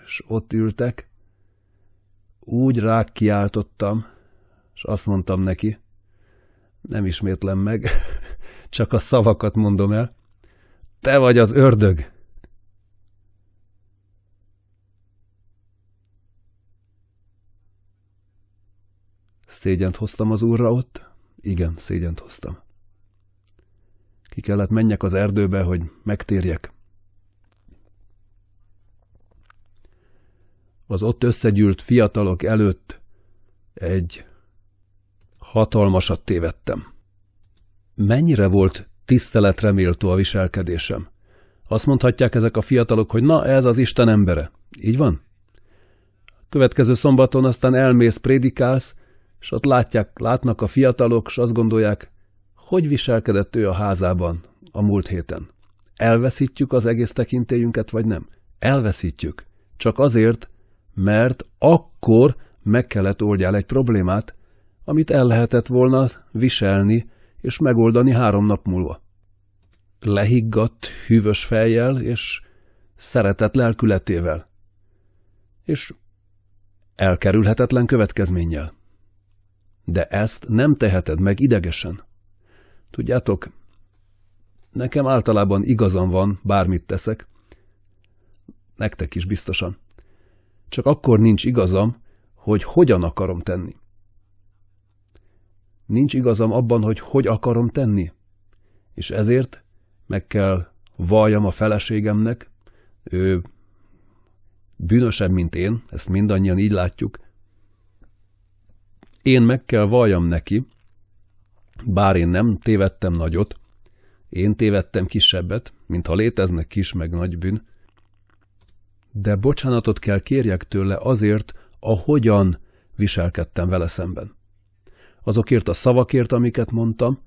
és ott ültek, úgy rák kiáltottam, és azt mondtam neki, nem ismétlem meg, csak a szavakat mondom el, te vagy az ördög! Szégyent hoztam az úrra ott? Igen, szégyent hoztam. Ki kellett menjek az erdőbe, hogy megtérjek. az ott összegyűlt fiatalok előtt egy hatalmasat tévedtem. Mennyire volt tiszteletre méltó a viselkedésem? Azt mondhatják ezek a fiatalok, hogy na ez az Isten embere. Így van? Következő szombaton aztán elmész, prédikálsz, és ott látják, látnak a fiatalok, és azt gondolják, hogy viselkedett ő a házában a múlt héten. Elveszítjük az egész tekintélyünket, vagy nem? Elveszítjük. Csak azért, mert akkor meg kellett oldjál egy problémát, amit el lehetett volna viselni és megoldani három nap múlva. Lehiggadt, hűvös fejjel és szeretett lelkületével. És elkerülhetetlen következménnyel. De ezt nem teheted meg idegesen. Tudjátok, nekem általában igazam van, bármit teszek. Nektek is biztosan. Csak akkor nincs igazam, hogy hogyan akarom tenni. Nincs igazam abban, hogy hogy akarom tenni. És ezért meg kell valljam a feleségemnek, ő bűnösebb, mint én, ezt mindannyian így látjuk. Én meg kell valljam neki, bár én nem tévedtem nagyot, én tévedtem kisebbet, mintha léteznek kis meg nagy bűn, de bocsánatot kell kérjek tőle azért, ahogyan viselkedtem vele szemben. Azokért a szavakért, amiket mondtam,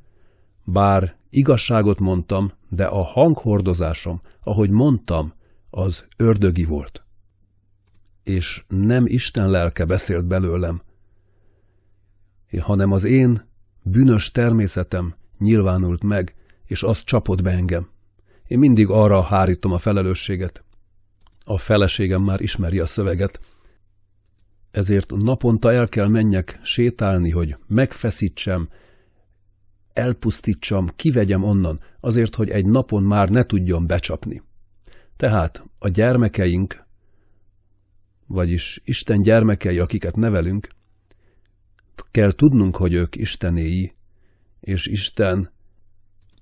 bár igazságot mondtam, de a hanghordozásom, ahogy mondtam, az ördögi volt. És nem Isten lelke beszélt belőlem, hanem az én bűnös természetem nyilvánult meg, és az csapott be engem. Én mindig arra hárítom a felelősséget. A feleségem már ismeri a szöveget. Ezért naponta el kell menjek sétálni, hogy megfeszítsem, elpusztítsam, kivegyem onnan, azért, hogy egy napon már ne tudjon becsapni. Tehát a gyermekeink, vagyis Isten gyermekei, akiket nevelünk, kell tudnunk, hogy ők istenéi, és Isten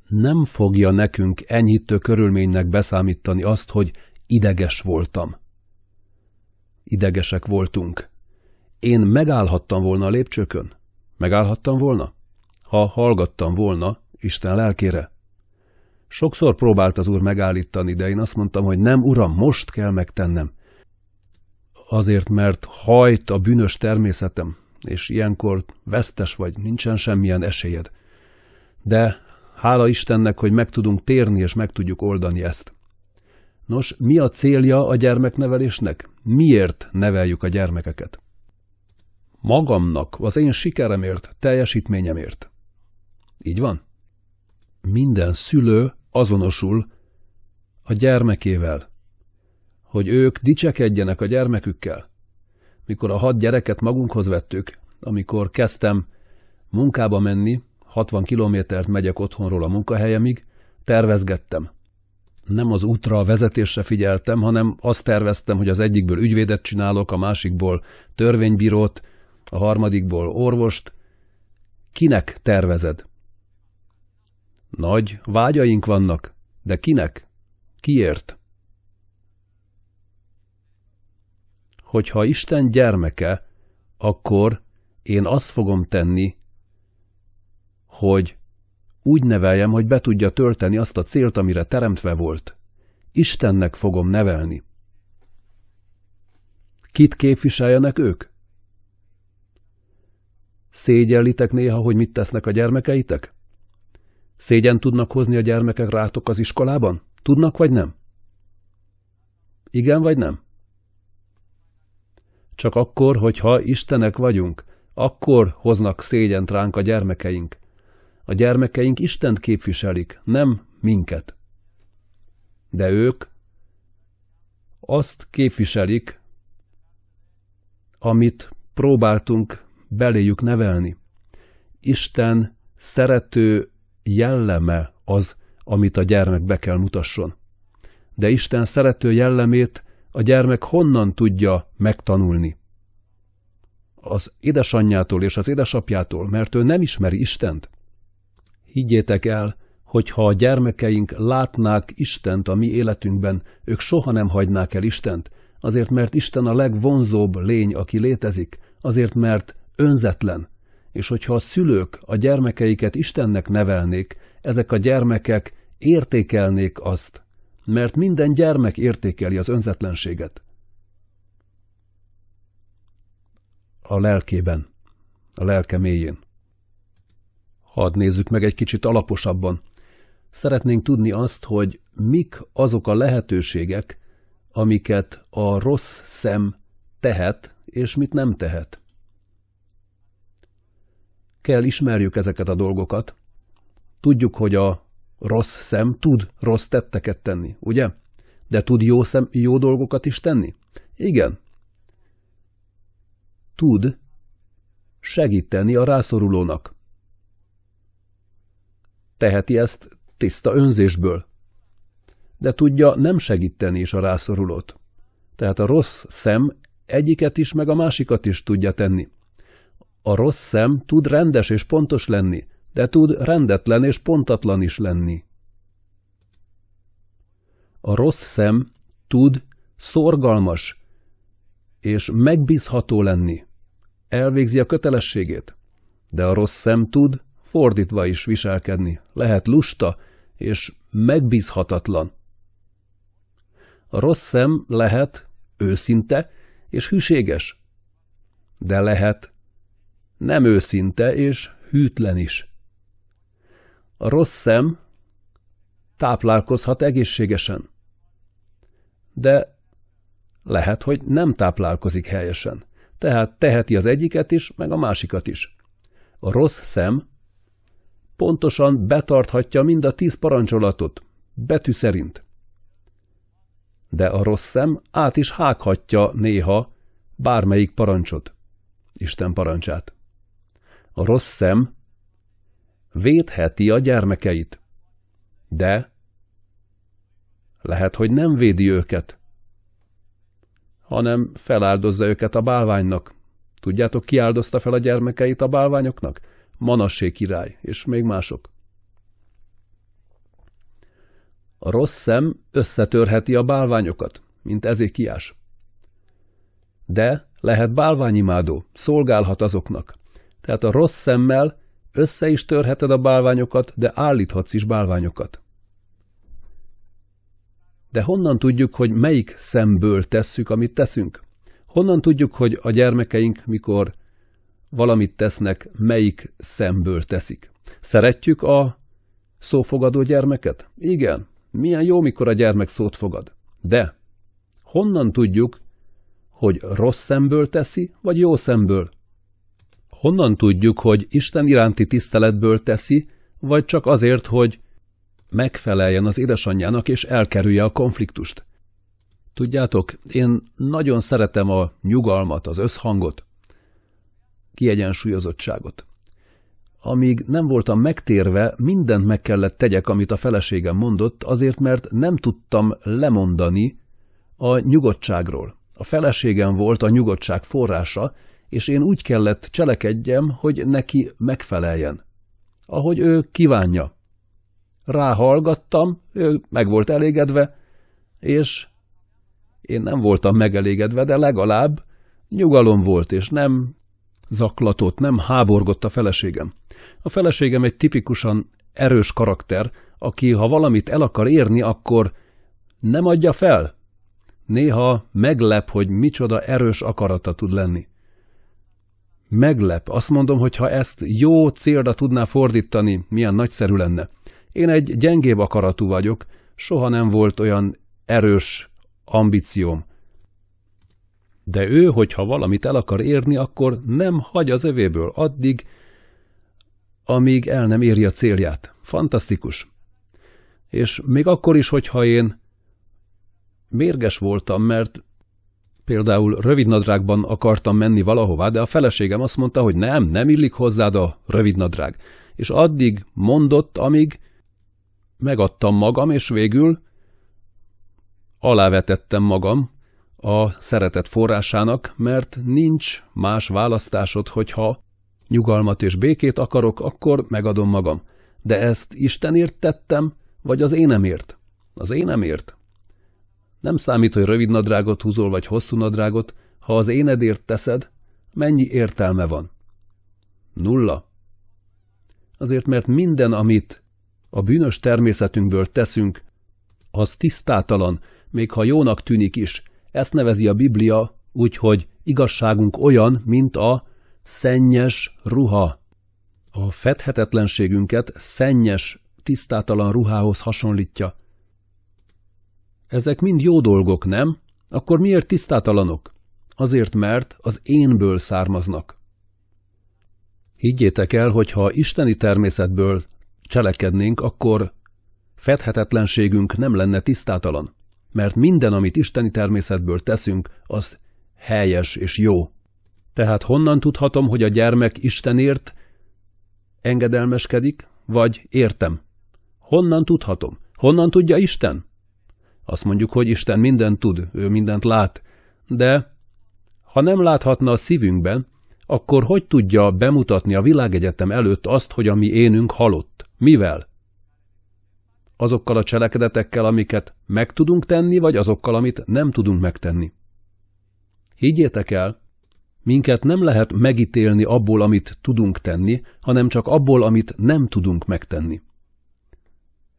nem fogja nekünk enyhítő körülménynek beszámítani azt, hogy Ideges voltam. Idegesek voltunk. Én megállhattam volna a lépcsőkön? Megállhattam volna? Ha hallgattam volna Isten lelkére? Sokszor próbált az úr megállítani, de én azt mondtam, hogy nem, uram, most kell megtennem. Azért, mert hajt a bűnös természetem, és ilyenkor vesztes vagy, nincsen semmilyen esélyed. De hála Istennek, hogy meg tudunk térni, és meg tudjuk oldani ezt. Nos, mi a célja a gyermeknevelésnek? Miért neveljük a gyermekeket? Magamnak, az én sikeremért, teljesítményemért. Így van? Minden szülő azonosul a gyermekével, hogy ők dicsekedjenek a gyermekükkel. Mikor a hat gyereket magunkhoz vettük, amikor kezdtem munkába menni, 60 kilométert megyek otthonról a munkahelyemig, tervezgettem – nem az útra, a vezetésre figyeltem, hanem azt terveztem, hogy az egyikből ügyvédet csinálok, a másikból törvénybírót, a harmadikból orvost. Kinek tervezed? Nagy vágyaink vannak, de kinek? Kiért? Hogyha Isten gyermeke, akkor én azt fogom tenni, hogy úgy neveljem, hogy be tudja tölteni azt a célt, amire teremtve volt. Istennek fogom nevelni. Kit képviseljenek ők? Szégyellitek néha, hogy mit tesznek a gyermekeitek? Szégyen tudnak hozni a gyermekek rátok az iskolában? Tudnak vagy nem? Igen vagy nem? Csak akkor, hogyha Istenek vagyunk, akkor hoznak szégyent ránk a gyermekeink. A gyermekeink Istent képviselik, nem minket. De ők azt képviselik, amit próbáltunk beléjük nevelni. Isten szerető jelleme az, amit a gyermek be kell mutasson. De Isten szerető jellemét a gyermek honnan tudja megtanulni? Az édesanyjától és az édesapjától, mert ő nem ismeri Istent. Higgyétek el, hogy ha a gyermekeink látnák Istent a mi életünkben, ők soha nem hagynák el Istent, azért mert Isten a legvonzóbb lény, aki létezik, azért mert önzetlen. És hogyha a szülők a gyermekeiket Istennek nevelnék, ezek a gyermekek értékelnék azt, mert minden gyermek értékeli az önzetlenséget. A lelkében, a lelke mélyén. Hadd nézzük meg egy kicsit alaposabban. Szeretnénk tudni azt, hogy mik azok a lehetőségek, amiket a rossz szem tehet, és mit nem tehet. Kell ismerjük ezeket a dolgokat. Tudjuk, hogy a rossz szem tud rossz tetteket tenni, ugye? De tud jó szem jó dolgokat is tenni? Igen. Tud segíteni a rászorulónak. Teheti ezt tiszta önzésből. De tudja nem segíteni is a rászorulót. Tehát a rossz szem egyiket is, meg a másikat is tudja tenni. A rossz szem tud rendes és pontos lenni, de tud rendetlen és pontatlan is lenni. A rossz szem tud szorgalmas és megbízható lenni. Elvégzi a kötelességét, de a rossz szem tud fordítva is viselkedni, lehet lusta és megbízhatatlan. A rossz szem lehet őszinte és hűséges, de lehet nem őszinte és hűtlen is. A rossz szem táplálkozhat egészségesen, de lehet, hogy nem táplálkozik helyesen, tehát teheti az egyiket is, meg a másikat is. A rossz szem Pontosan betarthatja mind a tíz parancsolatot, betű szerint. De a rossz szem át is hághatja néha bármelyik parancsot, Isten parancsát. A rossz szem védheti a gyermekeit, de lehet, hogy nem védi őket, hanem feláldozza őket a bálványnak. Tudjátok, ki áldozta fel a gyermekeit a bálványoknak? Manassé király, és még mások. A rossz szem összetörheti a bálványokat, mint ezékiás. De lehet bálványimádó, szolgálhat azoknak. Tehát a rossz szemmel össze is törheted a bálványokat, de állíthatsz is bálványokat. De honnan tudjuk, hogy melyik szemből tesszük, amit teszünk? Honnan tudjuk, hogy a gyermekeink, mikor valamit tesznek, melyik szemből teszik. Szeretjük a szófogadó gyermeket? Igen. Milyen jó, mikor a gyermek szót fogad. De honnan tudjuk, hogy rossz szemből teszi, vagy jó szemből? Honnan tudjuk, hogy Isten iránti tiszteletből teszi, vagy csak azért, hogy megfeleljen az édesanyjának és elkerülje a konfliktust? Tudjátok, én nagyon szeretem a nyugalmat, az összhangot kiegyensúlyozottságot. Amíg nem voltam megtérve, mindent meg kellett tegyek, amit a feleségem mondott, azért mert nem tudtam lemondani a nyugodtságról. A feleségem volt a nyugodtság forrása, és én úgy kellett cselekedjem, hogy neki megfeleljen. Ahogy ő kívánja. Ráhallgattam, ő meg volt elégedve, és én nem voltam megelégedve, de legalább nyugalom volt, és nem zaklatott, nem háborgott a feleségem. A feleségem egy tipikusan erős karakter, aki ha valamit el akar érni, akkor nem adja fel. Néha meglep, hogy micsoda erős akarata tud lenni. Meglep, azt mondom, hogy ha ezt jó célra tudná fordítani, milyen nagyszerű lenne. Én egy gyengébb akaratú vagyok, soha nem volt olyan erős ambícióm. De ő, hogyha valamit el akar érni, akkor nem hagy az övéből addig, amíg el nem éri a célját. Fantasztikus. És még akkor is, hogyha én mérges voltam, mert például rövidnadrágban akartam menni valahová, de a feleségem azt mondta, hogy nem, nem illik hozzád a rövidnadrág. És addig mondott, amíg megadtam magam, és végül alávetettem magam, a szeretet forrásának, mert nincs más választásod, hogyha nyugalmat és békét akarok, akkor megadom magam. De ezt Istenért tettem, vagy az énemért? Az énemért? Nem számít, hogy rövid nadrágot húzol, vagy hosszú nadrágot, ha az énedért teszed, mennyi értelme van? Nulla. Azért, mert minden, amit a bűnös természetünkből teszünk, az tisztátalan, még ha jónak tűnik is, ezt nevezi a Biblia úgy, hogy igazságunk olyan, mint a szennyes ruha. A fedhetetlenségünket szennyes, tisztátalan ruhához hasonlítja. Ezek mind jó dolgok, nem? Akkor miért tisztátalanok? Azért, mert az énből származnak. Higgyétek el, hogy ha isteni természetből cselekednénk, akkor fedhetetlenségünk nem lenne tisztátalan mert minden, amit isteni természetből teszünk, az helyes és jó. Tehát honnan tudhatom, hogy a gyermek Istenért engedelmeskedik, vagy értem? Honnan tudhatom? Honnan tudja Isten? Azt mondjuk, hogy Isten mindent tud, ő mindent lát, de ha nem láthatna a szívünkben, akkor hogy tudja bemutatni a világegyetem előtt azt, hogy a mi énünk halott? Mivel? azokkal a cselekedetekkel, amiket meg tudunk tenni, vagy azokkal, amit nem tudunk megtenni. Higgyétek el, minket nem lehet megítélni abból, amit tudunk tenni, hanem csak abból, amit nem tudunk megtenni.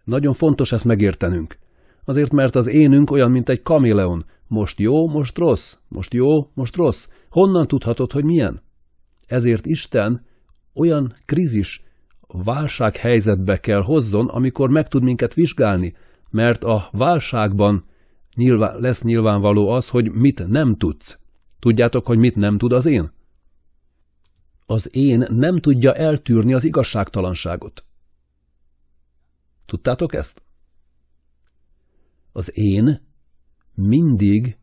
Nagyon fontos ezt megértenünk. Azért, mert az énünk olyan, mint egy kaméleon. Most jó, most rossz, most jó, most rossz. Honnan tudhatod, hogy milyen? Ezért Isten olyan krízis, válsághelyzetbe kell hozzon, amikor meg tud minket vizsgálni, mert a válságban nyilván, lesz nyilvánvaló az, hogy mit nem tudsz. Tudjátok, hogy mit nem tud az én? Az én nem tudja eltűrni az igazságtalanságot. Tudtátok ezt? Az én mindig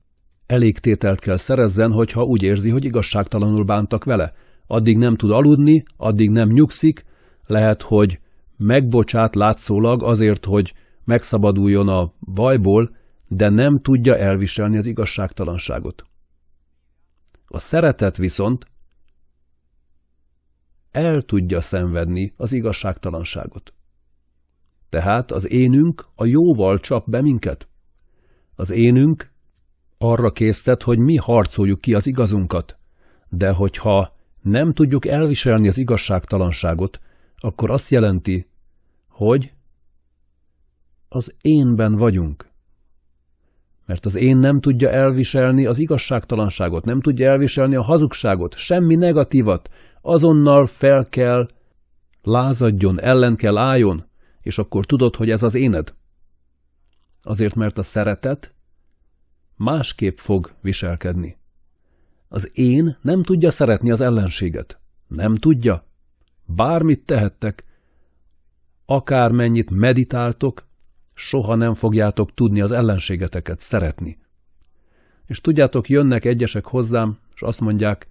elégtételt kell szerezzen, hogyha úgy érzi, hogy igazságtalanul bántak vele. Addig nem tud aludni, addig nem nyugszik, lehet, hogy megbocsát látszólag azért, hogy megszabaduljon a bajból, de nem tudja elviselni az igazságtalanságot. A szeretet viszont el tudja szenvedni az igazságtalanságot. Tehát az énünk a jóval csap be minket. Az énünk arra késztet, hogy mi harcoljuk ki az igazunkat, de hogyha nem tudjuk elviselni az igazságtalanságot, akkor azt jelenti, hogy az énben vagyunk. Mert az én nem tudja elviselni az igazságtalanságot, nem tudja elviselni a hazugságot, semmi negatívat. Azonnal fel kell, lázadjon, ellen kell álljon, és akkor tudod, hogy ez az éned. Azért, mert a szeretet másképp fog viselkedni. Az én nem tudja szeretni az ellenséget. Nem tudja. Bármit tehettek, akármennyit meditáltok, soha nem fogjátok tudni az ellenségeteket szeretni. És tudjátok, jönnek egyesek hozzám, és azt mondják,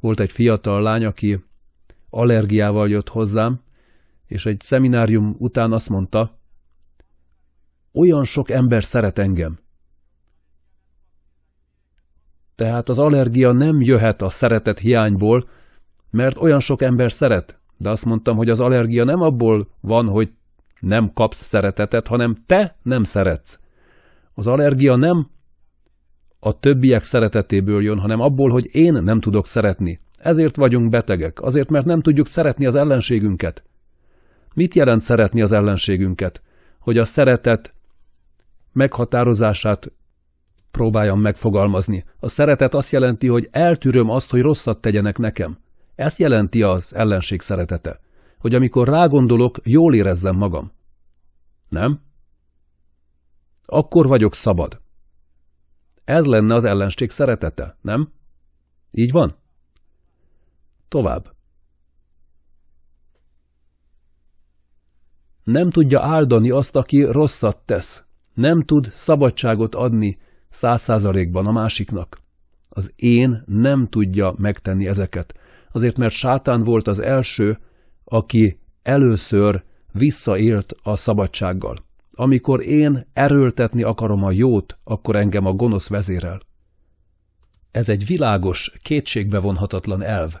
volt egy fiatal lány, aki allergiával jött hozzám, és egy szeminárium után azt mondta, olyan sok ember szeret engem. Tehát az allergia nem jöhet a szeretet hiányból, mert olyan sok ember szeret. De azt mondtam, hogy az allergia nem abból van, hogy nem kapsz szeretetet, hanem te nem szeretsz. Az allergia nem a többiek szeretetéből jön, hanem abból, hogy én nem tudok szeretni. Ezért vagyunk betegek, azért, mert nem tudjuk szeretni az ellenségünket. Mit jelent szeretni az ellenségünket? Hogy a szeretet meghatározását próbáljam megfogalmazni. A szeretet azt jelenti, hogy eltűröm azt, hogy rosszat tegyenek nekem. Ezt jelenti az ellenség szeretete, hogy amikor rágondolok, jól érezzem magam. Nem? Akkor vagyok szabad. Ez lenne az ellenség szeretete, nem? Így van? Tovább. Nem tudja áldani azt, aki rosszat tesz. Nem tud szabadságot adni száz százalékban a másiknak. Az én nem tudja megtenni ezeket azért mert sátán volt az első, aki először visszaélt a szabadsággal. Amikor én erőltetni akarom a jót, akkor engem a gonosz vezérel. Ez egy világos, kétségbevonhatatlan elv.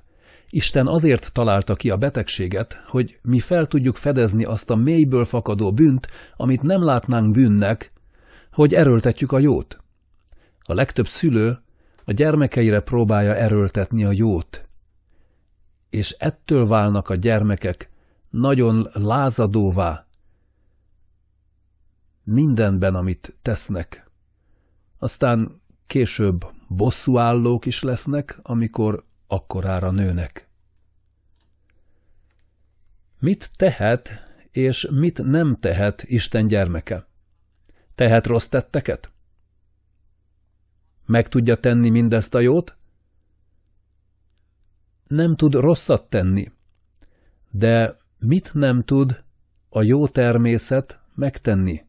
Isten azért találta ki a betegséget, hogy mi fel tudjuk fedezni azt a mélyből fakadó bűnt, amit nem látnánk bűnnek, hogy erőltetjük a jót. A legtöbb szülő a gyermekeire próbálja erőltetni a jót, és ettől válnak a gyermekek nagyon lázadóvá mindenben, amit tesznek. Aztán később bosszúállók is lesznek, amikor akkorára nőnek. Mit tehet és mit nem tehet Isten gyermeke? Tehet rossz tetteket? Meg tudja tenni mindezt a jót? nem tud rosszat tenni. De mit nem tud a jó természet megtenni?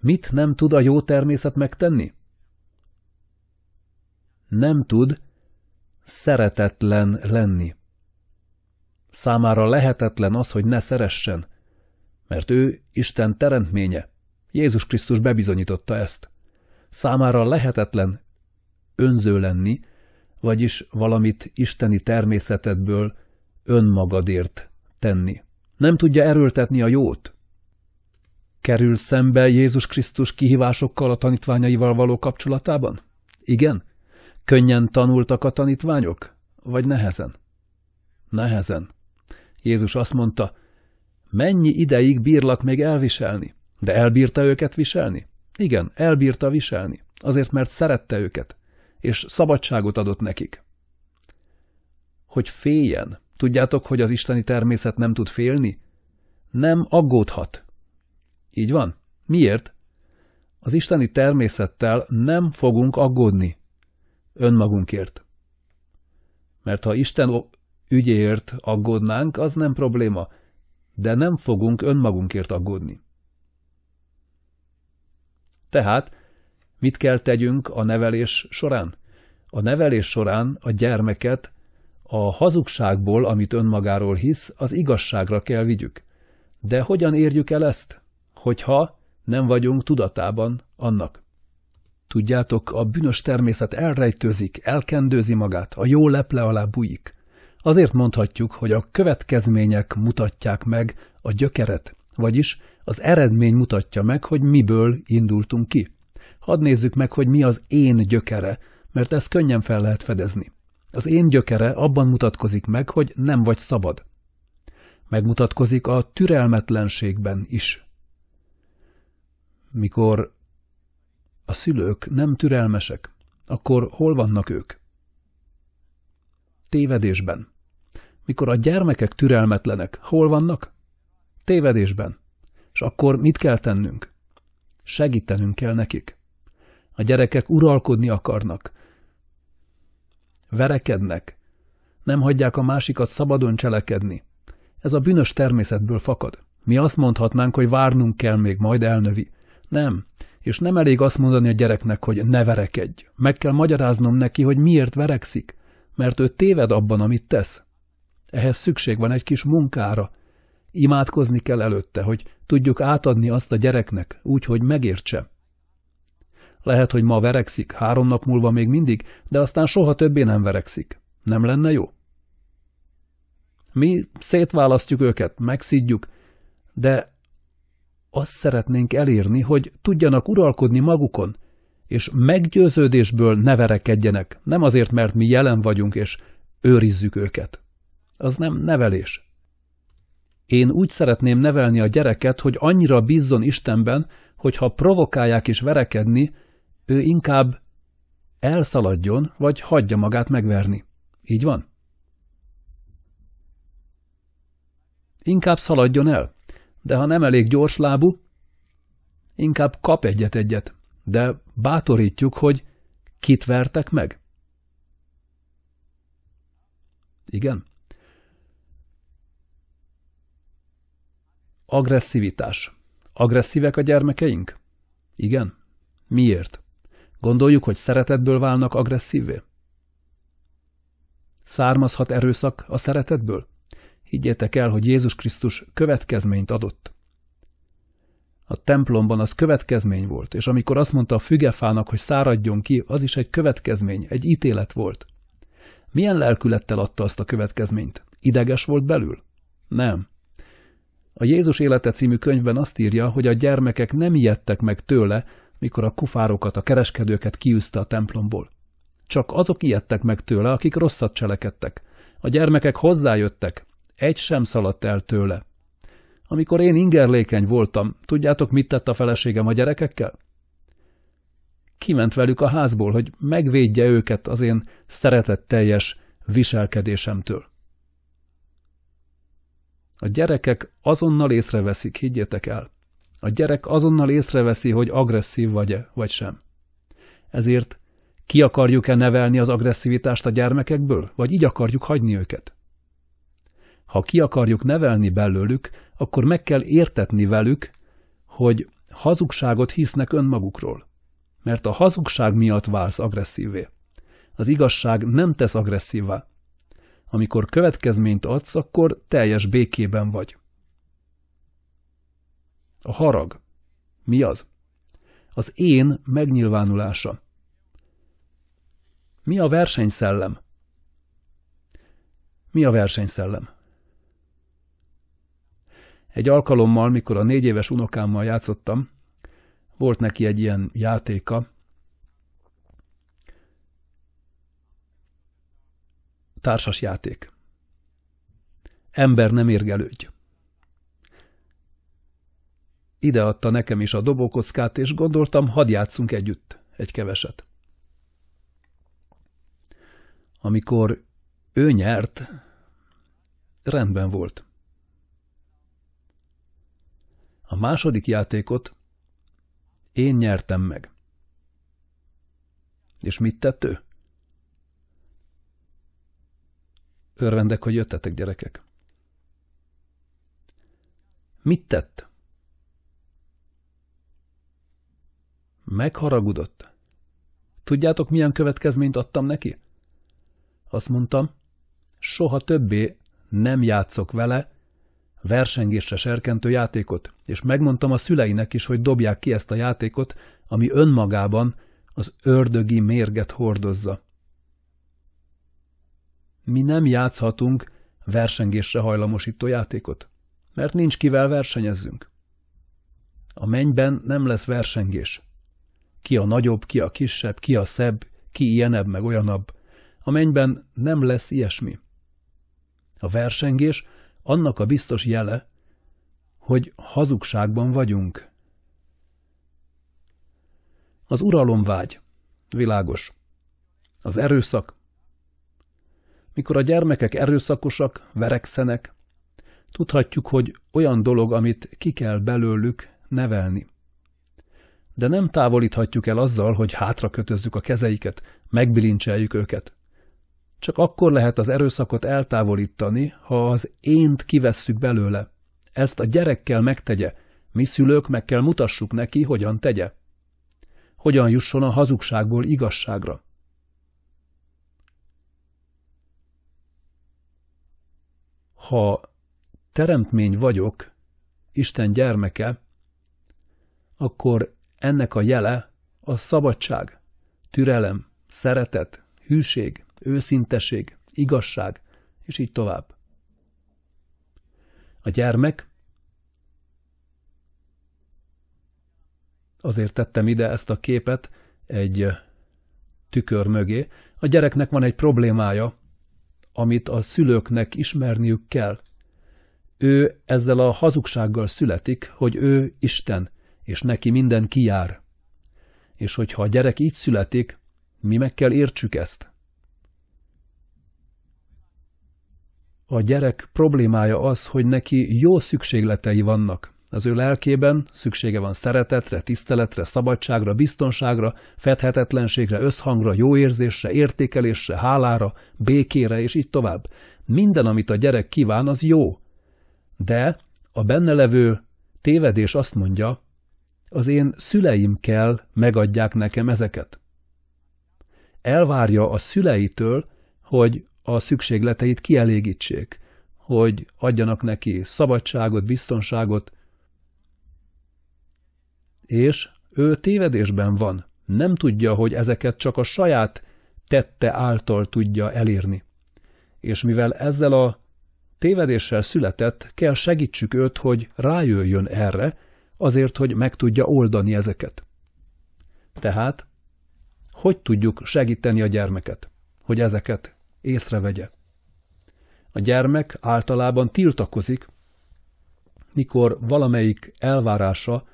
Mit nem tud a jó természet megtenni? Nem tud szeretetlen lenni. Számára lehetetlen az, hogy ne szeressen, mert ő Isten teremtménye. Jézus Krisztus bebizonyította ezt. Számára lehetetlen önző lenni, vagyis valamit isteni természetedből önmagadért tenni. Nem tudja erőltetni a jót. Kerül szembe Jézus Krisztus kihívásokkal a tanítványaival való kapcsolatában? Igen? Könnyen tanultak a tanítványok? Vagy nehezen? Nehezen. Jézus azt mondta, mennyi ideig bírlak még elviselni? De elbírta őket viselni? Igen, elbírta viselni, azért mert szerette őket és szabadságot adott nekik. Hogy féljen. Tudjátok, hogy az isteni természet nem tud félni? Nem aggódhat. Így van. Miért? Az isteni természettel nem fogunk aggódni. Önmagunkért. Mert ha Isten ügyért aggódnánk, az nem probléma, de nem fogunk önmagunkért aggódni. Tehát Mit kell tegyünk a nevelés során? A nevelés során a gyermeket a hazugságból, amit önmagáról hisz, az igazságra kell vigyük. De hogyan érjük el ezt? Hogyha nem vagyunk tudatában annak. Tudjátok, a bűnös természet elrejtőzik, elkendőzi magát, a jó leple alá bújik. Azért mondhatjuk, hogy a következmények mutatják meg a gyökeret, vagyis az eredmény mutatja meg, hogy miből indultunk ki. Hadd nézzük meg, hogy mi az én gyökere, mert ezt könnyen fel lehet fedezni. Az én gyökere abban mutatkozik meg, hogy nem vagy szabad. Megmutatkozik a türelmetlenségben is. Mikor a szülők nem türelmesek, akkor hol vannak ők? Tévedésben. Mikor a gyermekek türelmetlenek, hol vannak? Tévedésben. És akkor mit kell tennünk? Segítenünk kell nekik. A gyerekek uralkodni akarnak. Verekednek. Nem hagyják a másikat szabadon cselekedni. Ez a bűnös természetből fakad. Mi azt mondhatnánk, hogy várnunk kell még, majd elnövi. Nem. És nem elég azt mondani a gyereknek, hogy ne verekedj. Meg kell magyaráznom neki, hogy miért verekszik. Mert ő téved abban, amit tesz. Ehhez szükség van egy kis munkára. Imádkozni kell előtte, hogy tudjuk átadni azt a gyereknek, úgy, hogy megértse. Lehet, hogy ma verekszik, három nap múlva még mindig, de aztán soha többé nem verekszik. Nem lenne jó? Mi szétválasztjuk őket, megszidjuk, de azt szeretnénk elérni, hogy tudjanak uralkodni magukon, és meggyőződésből ne verekedjenek, nem azért, mert mi jelen vagyunk, és őrizzük őket. Az nem nevelés. Én úgy szeretném nevelni a gyereket, hogy annyira bízzon Istenben, hogy ha provokálják is verekedni, ő inkább elszaladjon, vagy hagyja magát megverni. Így van? Inkább szaladjon el, de ha nem elég gyors lábú, inkább kap egyet-egyet, de bátorítjuk, hogy kit vertek meg. Igen? Agresszivitás. Agresszívek a gyermekeink? Igen. Miért? Gondoljuk, hogy szeretetből válnak agresszívvé? Származhat erőszak a szeretetből? Higgyétek el, hogy Jézus Krisztus következményt adott. A templomban az következmény volt, és amikor azt mondta a fügefának, hogy száradjon ki, az is egy következmény, egy ítélet volt. Milyen lelkülettel adta azt a következményt? Ideges volt belül? Nem. A Jézus élete című könyvben azt írja, hogy a gyermekek nem ijedtek meg tőle, mikor a kufárokat, a kereskedőket kiűzte a templomból. Csak azok ijedtek meg tőle, akik rosszat cselekedtek. A gyermekek hozzájöttek, egy sem szaladt el tőle. Amikor én ingerlékeny voltam, tudjátok, mit tett a feleségem a gyerekekkel? Kiment velük a házból, hogy megvédje őket az én szeretetteljes viselkedésemtől. A gyerekek azonnal észreveszik, higgyétek el. A gyerek azonnal észreveszi, hogy agresszív vagy-e, vagy sem. Ezért ki akarjuk-e nevelni az agresszivitást a gyermekekből, vagy így akarjuk hagyni őket? Ha ki akarjuk nevelni belőlük, akkor meg kell értetni velük, hogy hazugságot hisznek önmagukról. Mert a hazugság miatt válsz agresszívé. Az igazság nem tesz agresszívvá. Amikor következményt adsz, akkor teljes békében vagy. A harag. Mi az? Az én megnyilvánulása. Mi a versenyszellem? Mi a versenyszellem? Egy alkalommal, mikor a négy éves unokámmal játszottam, volt neki egy ilyen játéka, társas játék. Ember nem érgelődj. Ideadta nekem is a dobókockát, és gondoltam, hadd játszunk együtt egy keveset. Amikor ő nyert, rendben volt. A második játékot én nyertem meg. És mit tett ő? Örvendek, hogy jöttetek, gyerekek. Mit tett? Megharagudott. Tudjátok, milyen következményt adtam neki? Azt mondtam, soha többé nem játszok vele versengésre serkentő játékot, és megmondtam a szüleinek is, hogy dobják ki ezt a játékot, ami önmagában az ördögi mérget hordozza. Mi nem játszhatunk versengésre hajlamosító játékot, mert nincs kivel versenyezzünk. A mennyben nem lesz versengés ki a nagyobb, ki a kisebb, ki a szebb, ki ilyenebb, meg olyanabb. A mennyben nem lesz ilyesmi. A versengés annak a biztos jele, hogy hazugságban vagyunk. Az uralom vágy. Világos. Az erőszak. Mikor a gyermekek erőszakosak, verekszenek, tudhatjuk, hogy olyan dolog, amit ki kell belőlük nevelni de nem távolíthatjuk el azzal, hogy hátra kötözzük a kezeiket, megbilincseljük őket. Csak akkor lehet az erőszakot eltávolítani, ha az ént kivesszük belőle. Ezt a gyerekkel megtegye, mi szülők meg kell mutassuk neki, hogyan tegye. Hogyan jusson a hazugságból igazságra. Ha teremtmény vagyok, Isten gyermeke, akkor ennek a jele a szabadság, türelem, szeretet, hűség, őszinteség, igazság, és így tovább. A gyermek azért tettem ide ezt a képet egy tükör mögé. A gyereknek van egy problémája, amit a szülőknek ismerniük kell. Ő ezzel a hazugsággal születik, hogy ő Isten, és neki minden kijár. És hogyha a gyerek így születik, mi meg kell értsük ezt. A gyerek problémája az, hogy neki jó szükségletei vannak. Az ő lelkében szüksége van szeretetre, tiszteletre, szabadságra, biztonságra, fedhetetlenségre, összhangra, jó érzésre, értékelésre, hálára, békére, és így tovább. Minden, amit a gyerek kíván, az jó. De a benne levő tévedés azt mondja, az én szüleim kell megadják nekem ezeket. Elvárja a szüleitől, hogy a szükségleteit kielégítsék, hogy adjanak neki szabadságot, biztonságot, és ő tévedésben van, nem tudja, hogy ezeket csak a saját tette által tudja elérni. És mivel ezzel a tévedéssel született, kell segítsük őt, hogy rájöjjön erre, azért, hogy meg tudja oldani ezeket. Tehát, hogy tudjuk segíteni a gyermeket, hogy ezeket észrevegye? A gyermek általában tiltakozik, mikor valamelyik elvárása,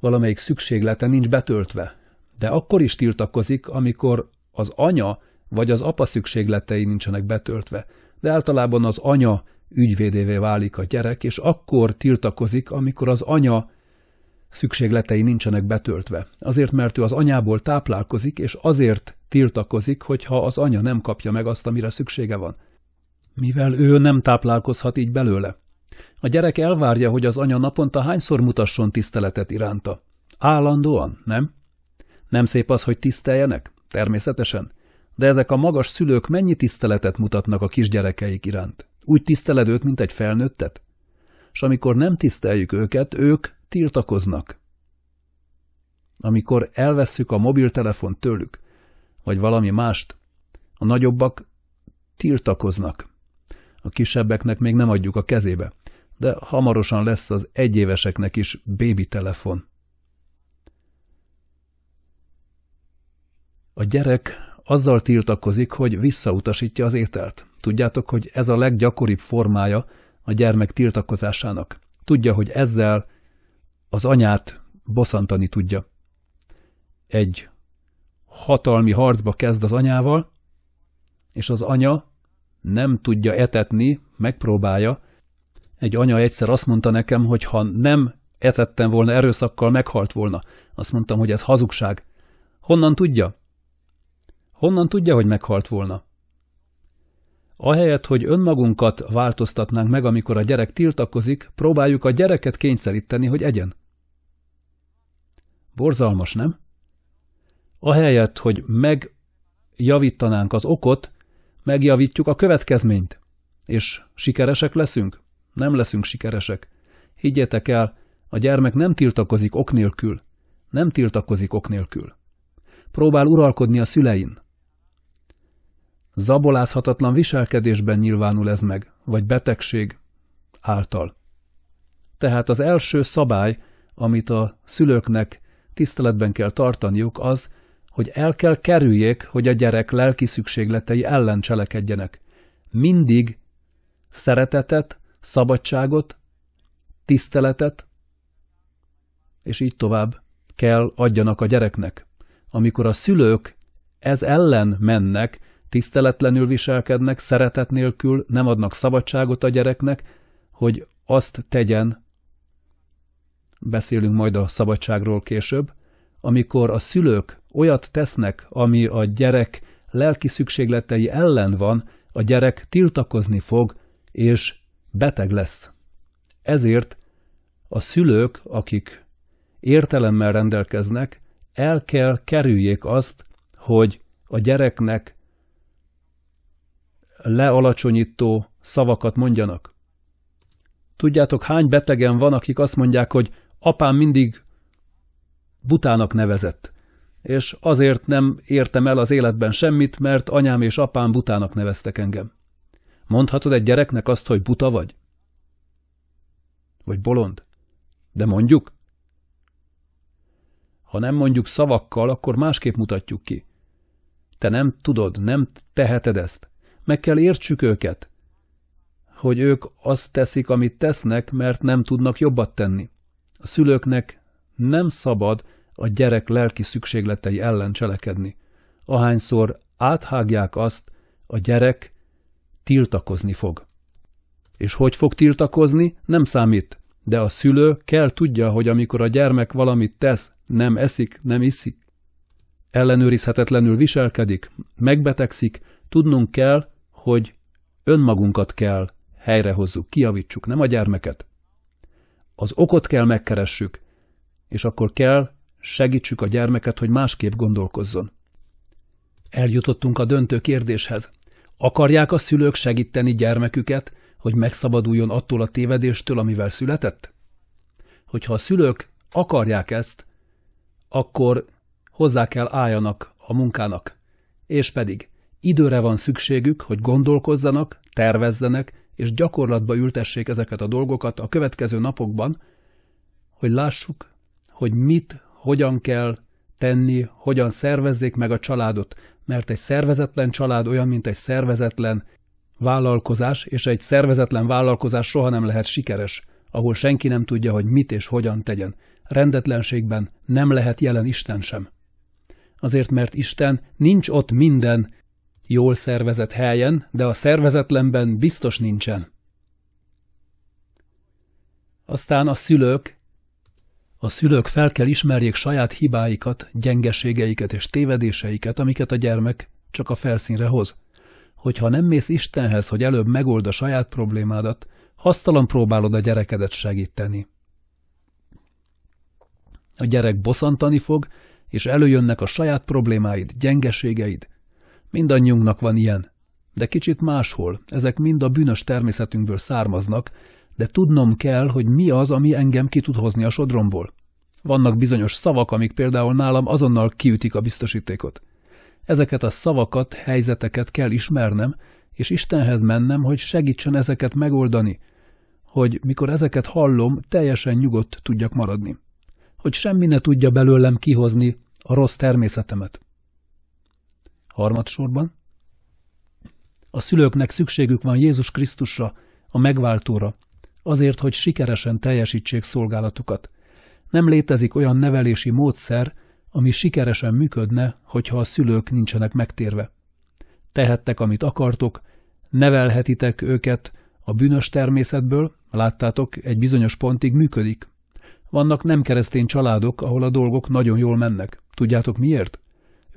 valamelyik szükséglete nincs betöltve, de akkor is tiltakozik, amikor az anya vagy az apa szükségletei nincsenek betöltve, de általában az anya ügyvédévé válik a gyerek, és akkor tiltakozik, amikor az anya szükségletei nincsenek betöltve. Azért, mert ő az anyából táplálkozik, és azért tiltakozik, hogyha az anya nem kapja meg azt, amire szüksége van. Mivel ő nem táplálkozhat így belőle. A gyerek elvárja, hogy az anya naponta hányszor mutasson tiszteletet iránta. Állandóan, nem? Nem szép az, hogy tiszteljenek? Természetesen. De ezek a magas szülők mennyi tiszteletet mutatnak a kisgyerekeik iránt? Úgy tiszteled őt, mint egy felnőttet? És amikor nem tiszteljük őket, ők tiltakoznak. Amikor elvesszük a mobiltelefon tőlük, vagy valami mást, a nagyobbak tiltakoznak. A kisebbeknek még nem adjuk a kezébe, de hamarosan lesz az egyéveseknek is bébi telefon. A gyerek azzal tiltakozik, hogy visszautasítja az ételt. Tudjátok, hogy ez a leggyakoribb formája a gyermek tiltakozásának. Tudja, hogy ezzel az anyát bosszantani tudja. Egy hatalmi harcba kezd az anyával, és az anya nem tudja etetni, megpróbálja. Egy anya egyszer azt mondta nekem, hogy ha nem etettem volna erőszakkal, meghalt volna. Azt mondtam, hogy ez hazugság. Honnan tudja? Honnan tudja, hogy meghalt volna? Ahelyett, hogy önmagunkat változtatnánk meg, amikor a gyerek tiltakozik, próbáljuk a gyereket kényszeríteni, hogy egyen. Borzalmas, nem? Ahelyett, hogy megjavítanánk az okot, megjavítjuk a következményt. És sikeresek leszünk? Nem leszünk sikeresek. Higgyetek el, a gyermek nem tiltakozik ok nélkül. Nem tiltakozik ok nélkül. Próbál uralkodni a szülein. Zabolázhatatlan viselkedésben nyilvánul ez meg, vagy betegség által. Tehát az első szabály, amit a szülőknek tiszteletben kell tartaniuk, az, hogy el kell kerüljék, hogy a gyerek lelki szükségletei ellen cselekedjenek. Mindig szeretetet, szabadságot, tiszteletet, és így tovább kell adjanak a gyereknek. Amikor a szülők ez ellen mennek, tiszteletlenül viselkednek, szeretet nélkül, nem adnak szabadságot a gyereknek, hogy azt tegyen, beszélünk majd a szabadságról később, amikor a szülők olyat tesznek, ami a gyerek lelki szükségletei ellen van, a gyerek tiltakozni fog, és beteg lesz. Ezért a szülők, akik értelemmel rendelkeznek, el kell kerüljék azt, hogy a gyereknek lealacsonyító szavakat mondjanak. Tudjátok, hány betegen van, akik azt mondják, hogy apám mindig butának nevezett, és azért nem értem el az életben semmit, mert anyám és apám butának neveztek engem. Mondhatod egy gyereknek azt, hogy buta vagy? Vagy bolond? De mondjuk? Ha nem mondjuk szavakkal, akkor másképp mutatjuk ki. Te nem tudod, nem teheted ezt. Meg kell értsük őket, hogy ők azt teszik, amit tesznek, mert nem tudnak jobbat tenni. A szülőknek nem szabad a gyerek lelki szükségletei ellen cselekedni. Ahányszor áthágják azt, a gyerek tiltakozni fog. És hogy fog tiltakozni, nem számít, de a szülő kell tudja, hogy amikor a gyermek valamit tesz, nem eszik, nem iszik, ellenőrizhetetlenül viselkedik, megbetegszik, tudnunk kell, hogy önmagunkat kell helyrehozzuk, kiavítsuk, nem a gyermeket. Az okot kell megkeressük, és akkor kell segítsük a gyermeket, hogy másképp gondolkozzon. Eljutottunk a döntő kérdéshez. Akarják a szülők segíteni gyermeküket, hogy megszabaduljon attól a tévedéstől, amivel született? Hogyha a szülők akarják ezt, akkor hozzá kell álljanak a munkának, és pedig Időre van szükségük, hogy gondolkozzanak, tervezzenek, és gyakorlatba ültessék ezeket a dolgokat a következő napokban, hogy lássuk, hogy mit, hogyan kell tenni, hogyan szervezzék meg a családot, mert egy szervezetlen család olyan, mint egy szervezetlen vállalkozás, és egy szervezetlen vállalkozás soha nem lehet sikeres, ahol senki nem tudja, hogy mit és hogyan tegyen. Rendetlenségben nem lehet jelen Isten sem. Azért, mert Isten nincs ott minden jól szervezett helyen, de a szervezetlenben biztos nincsen. Aztán a szülők. A szülők fel kell ismerjék saját hibáikat, gyengeségeiket és tévedéseiket, amiket a gyermek csak a felszínre hoz. Hogyha nem mész Istenhez, hogy előbb megold a saját problémádat, hasztalan próbálod a gyerekedet segíteni. A gyerek bosszantani fog, és előjönnek a saját problémáid, gyengeségeid, Mindannyiunknak van ilyen, de kicsit máshol, ezek mind a bűnös természetünkből származnak, de tudnom kell, hogy mi az, ami engem ki tud hozni a sodromból. Vannak bizonyos szavak, amik például nálam azonnal kiütik a biztosítékot. Ezeket a szavakat, helyzeteket kell ismernem, és Istenhez mennem, hogy segítsen ezeket megoldani, hogy mikor ezeket hallom, teljesen nyugodt tudjak maradni. Hogy semmi ne tudja belőlem kihozni a rossz természetemet. Harmadsorban a szülőknek szükségük van Jézus Krisztusra, a megváltóra, azért, hogy sikeresen teljesítsék szolgálatukat. Nem létezik olyan nevelési módszer, ami sikeresen működne, hogyha a szülők nincsenek megtérve. Tehettek, amit akartok, nevelhetitek őket a bűnös természetből, láttátok, egy bizonyos pontig működik. Vannak nem keresztény családok, ahol a dolgok nagyon jól mennek. Tudjátok miért?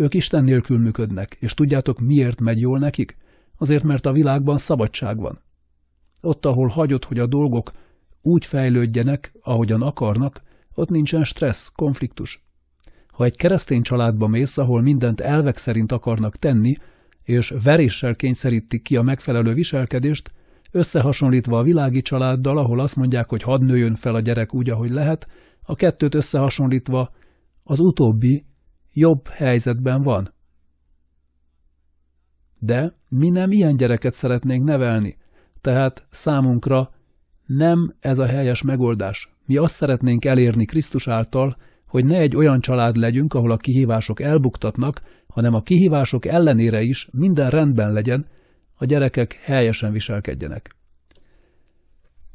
Ők Isten nélkül működnek, és tudjátok miért megy jól nekik? Azért, mert a világban szabadság van. Ott, ahol hagyod, hogy a dolgok úgy fejlődjenek, ahogyan akarnak, ott nincsen stressz, konfliktus. Ha egy keresztény családba mész, ahol mindent elvek szerint akarnak tenni, és veréssel kényszerítik ki a megfelelő viselkedést, összehasonlítva a világi családdal, ahol azt mondják, hogy hadd nőjön fel a gyerek úgy, ahogy lehet, a kettőt összehasonlítva az utóbbi jobb helyzetben van. De mi nem ilyen gyereket szeretnénk nevelni, tehát számunkra nem ez a helyes megoldás. Mi azt szeretnénk elérni Krisztus által, hogy ne egy olyan család legyünk, ahol a kihívások elbuktatnak, hanem a kihívások ellenére is minden rendben legyen, a gyerekek helyesen viselkedjenek.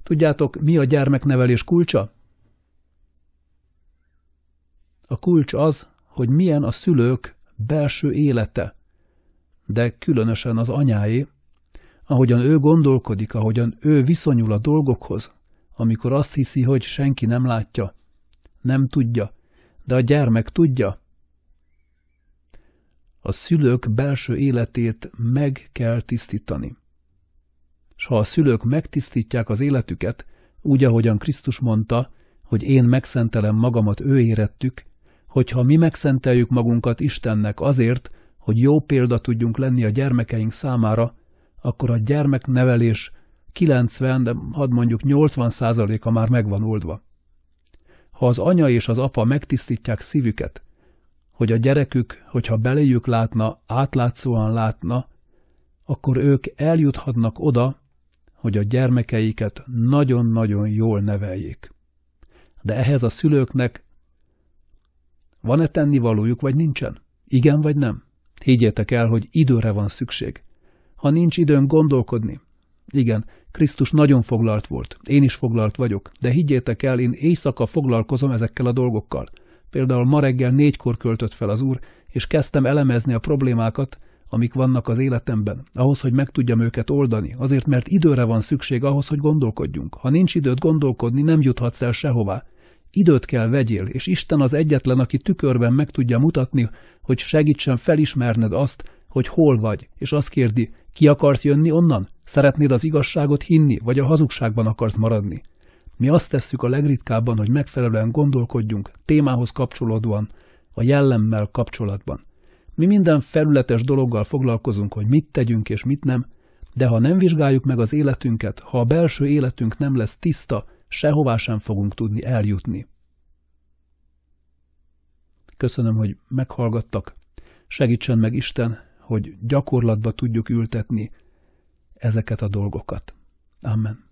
Tudjátok, mi a gyermeknevelés kulcsa? A kulcs az, hogy milyen a szülők belső élete, de különösen az anyáé, ahogyan ő gondolkodik, ahogyan ő viszonyul a dolgokhoz, amikor azt hiszi, hogy senki nem látja, nem tudja, de a gyermek tudja. A szülők belső életét meg kell tisztítani. S ha a szülők megtisztítják az életüket, úgy ahogyan Krisztus mondta, hogy én megszentelem magamat ő érettük, hogyha mi megszenteljük magunkat Istennek azért, hogy jó példa tudjunk lenni a gyermekeink számára, akkor a gyermeknevelés 90, de hadd mondjuk 80 a már megvan oldva. Ha az anya és az apa megtisztítják szívüket, hogy a gyerekük, hogyha beléjük látna, átlátszóan látna, akkor ők eljuthatnak oda, hogy a gyermekeiket nagyon-nagyon jól neveljék. De ehhez a szülőknek van-e tennivalójuk, vagy nincsen? Igen, vagy nem? Higgyétek el, hogy időre van szükség. Ha nincs időn gondolkodni. Igen, Krisztus nagyon foglalt volt, én is foglalt vagyok, de higgyétek el, én éjszaka foglalkozom ezekkel a dolgokkal. Például ma reggel négykor költött fel az úr, és kezdtem elemezni a problémákat, amik vannak az életemben, ahhoz, hogy meg tudjam őket oldani, azért mert időre van szükség ahhoz, hogy gondolkodjunk. Ha nincs időt gondolkodni, nem juthatsz el sehová. Időt kell vegyél, és Isten az egyetlen, aki tükörben meg tudja mutatni, hogy segítsen felismerned azt, hogy hol vagy, és azt kérdi, ki akarsz jönni onnan? Szeretnéd az igazságot hinni, vagy a hazugságban akarsz maradni? Mi azt tesszük a legritkábban, hogy megfelelően gondolkodjunk, témához kapcsolódóan, a jellemmel kapcsolatban. Mi minden felületes dologgal foglalkozunk, hogy mit tegyünk és mit nem, de ha nem vizsgáljuk meg az életünket, ha a belső életünk nem lesz tiszta, sehová sem fogunk tudni eljutni. Köszönöm, hogy meghallgattak. Segítsen meg Isten, hogy gyakorlatba tudjuk ültetni ezeket a dolgokat. Amen.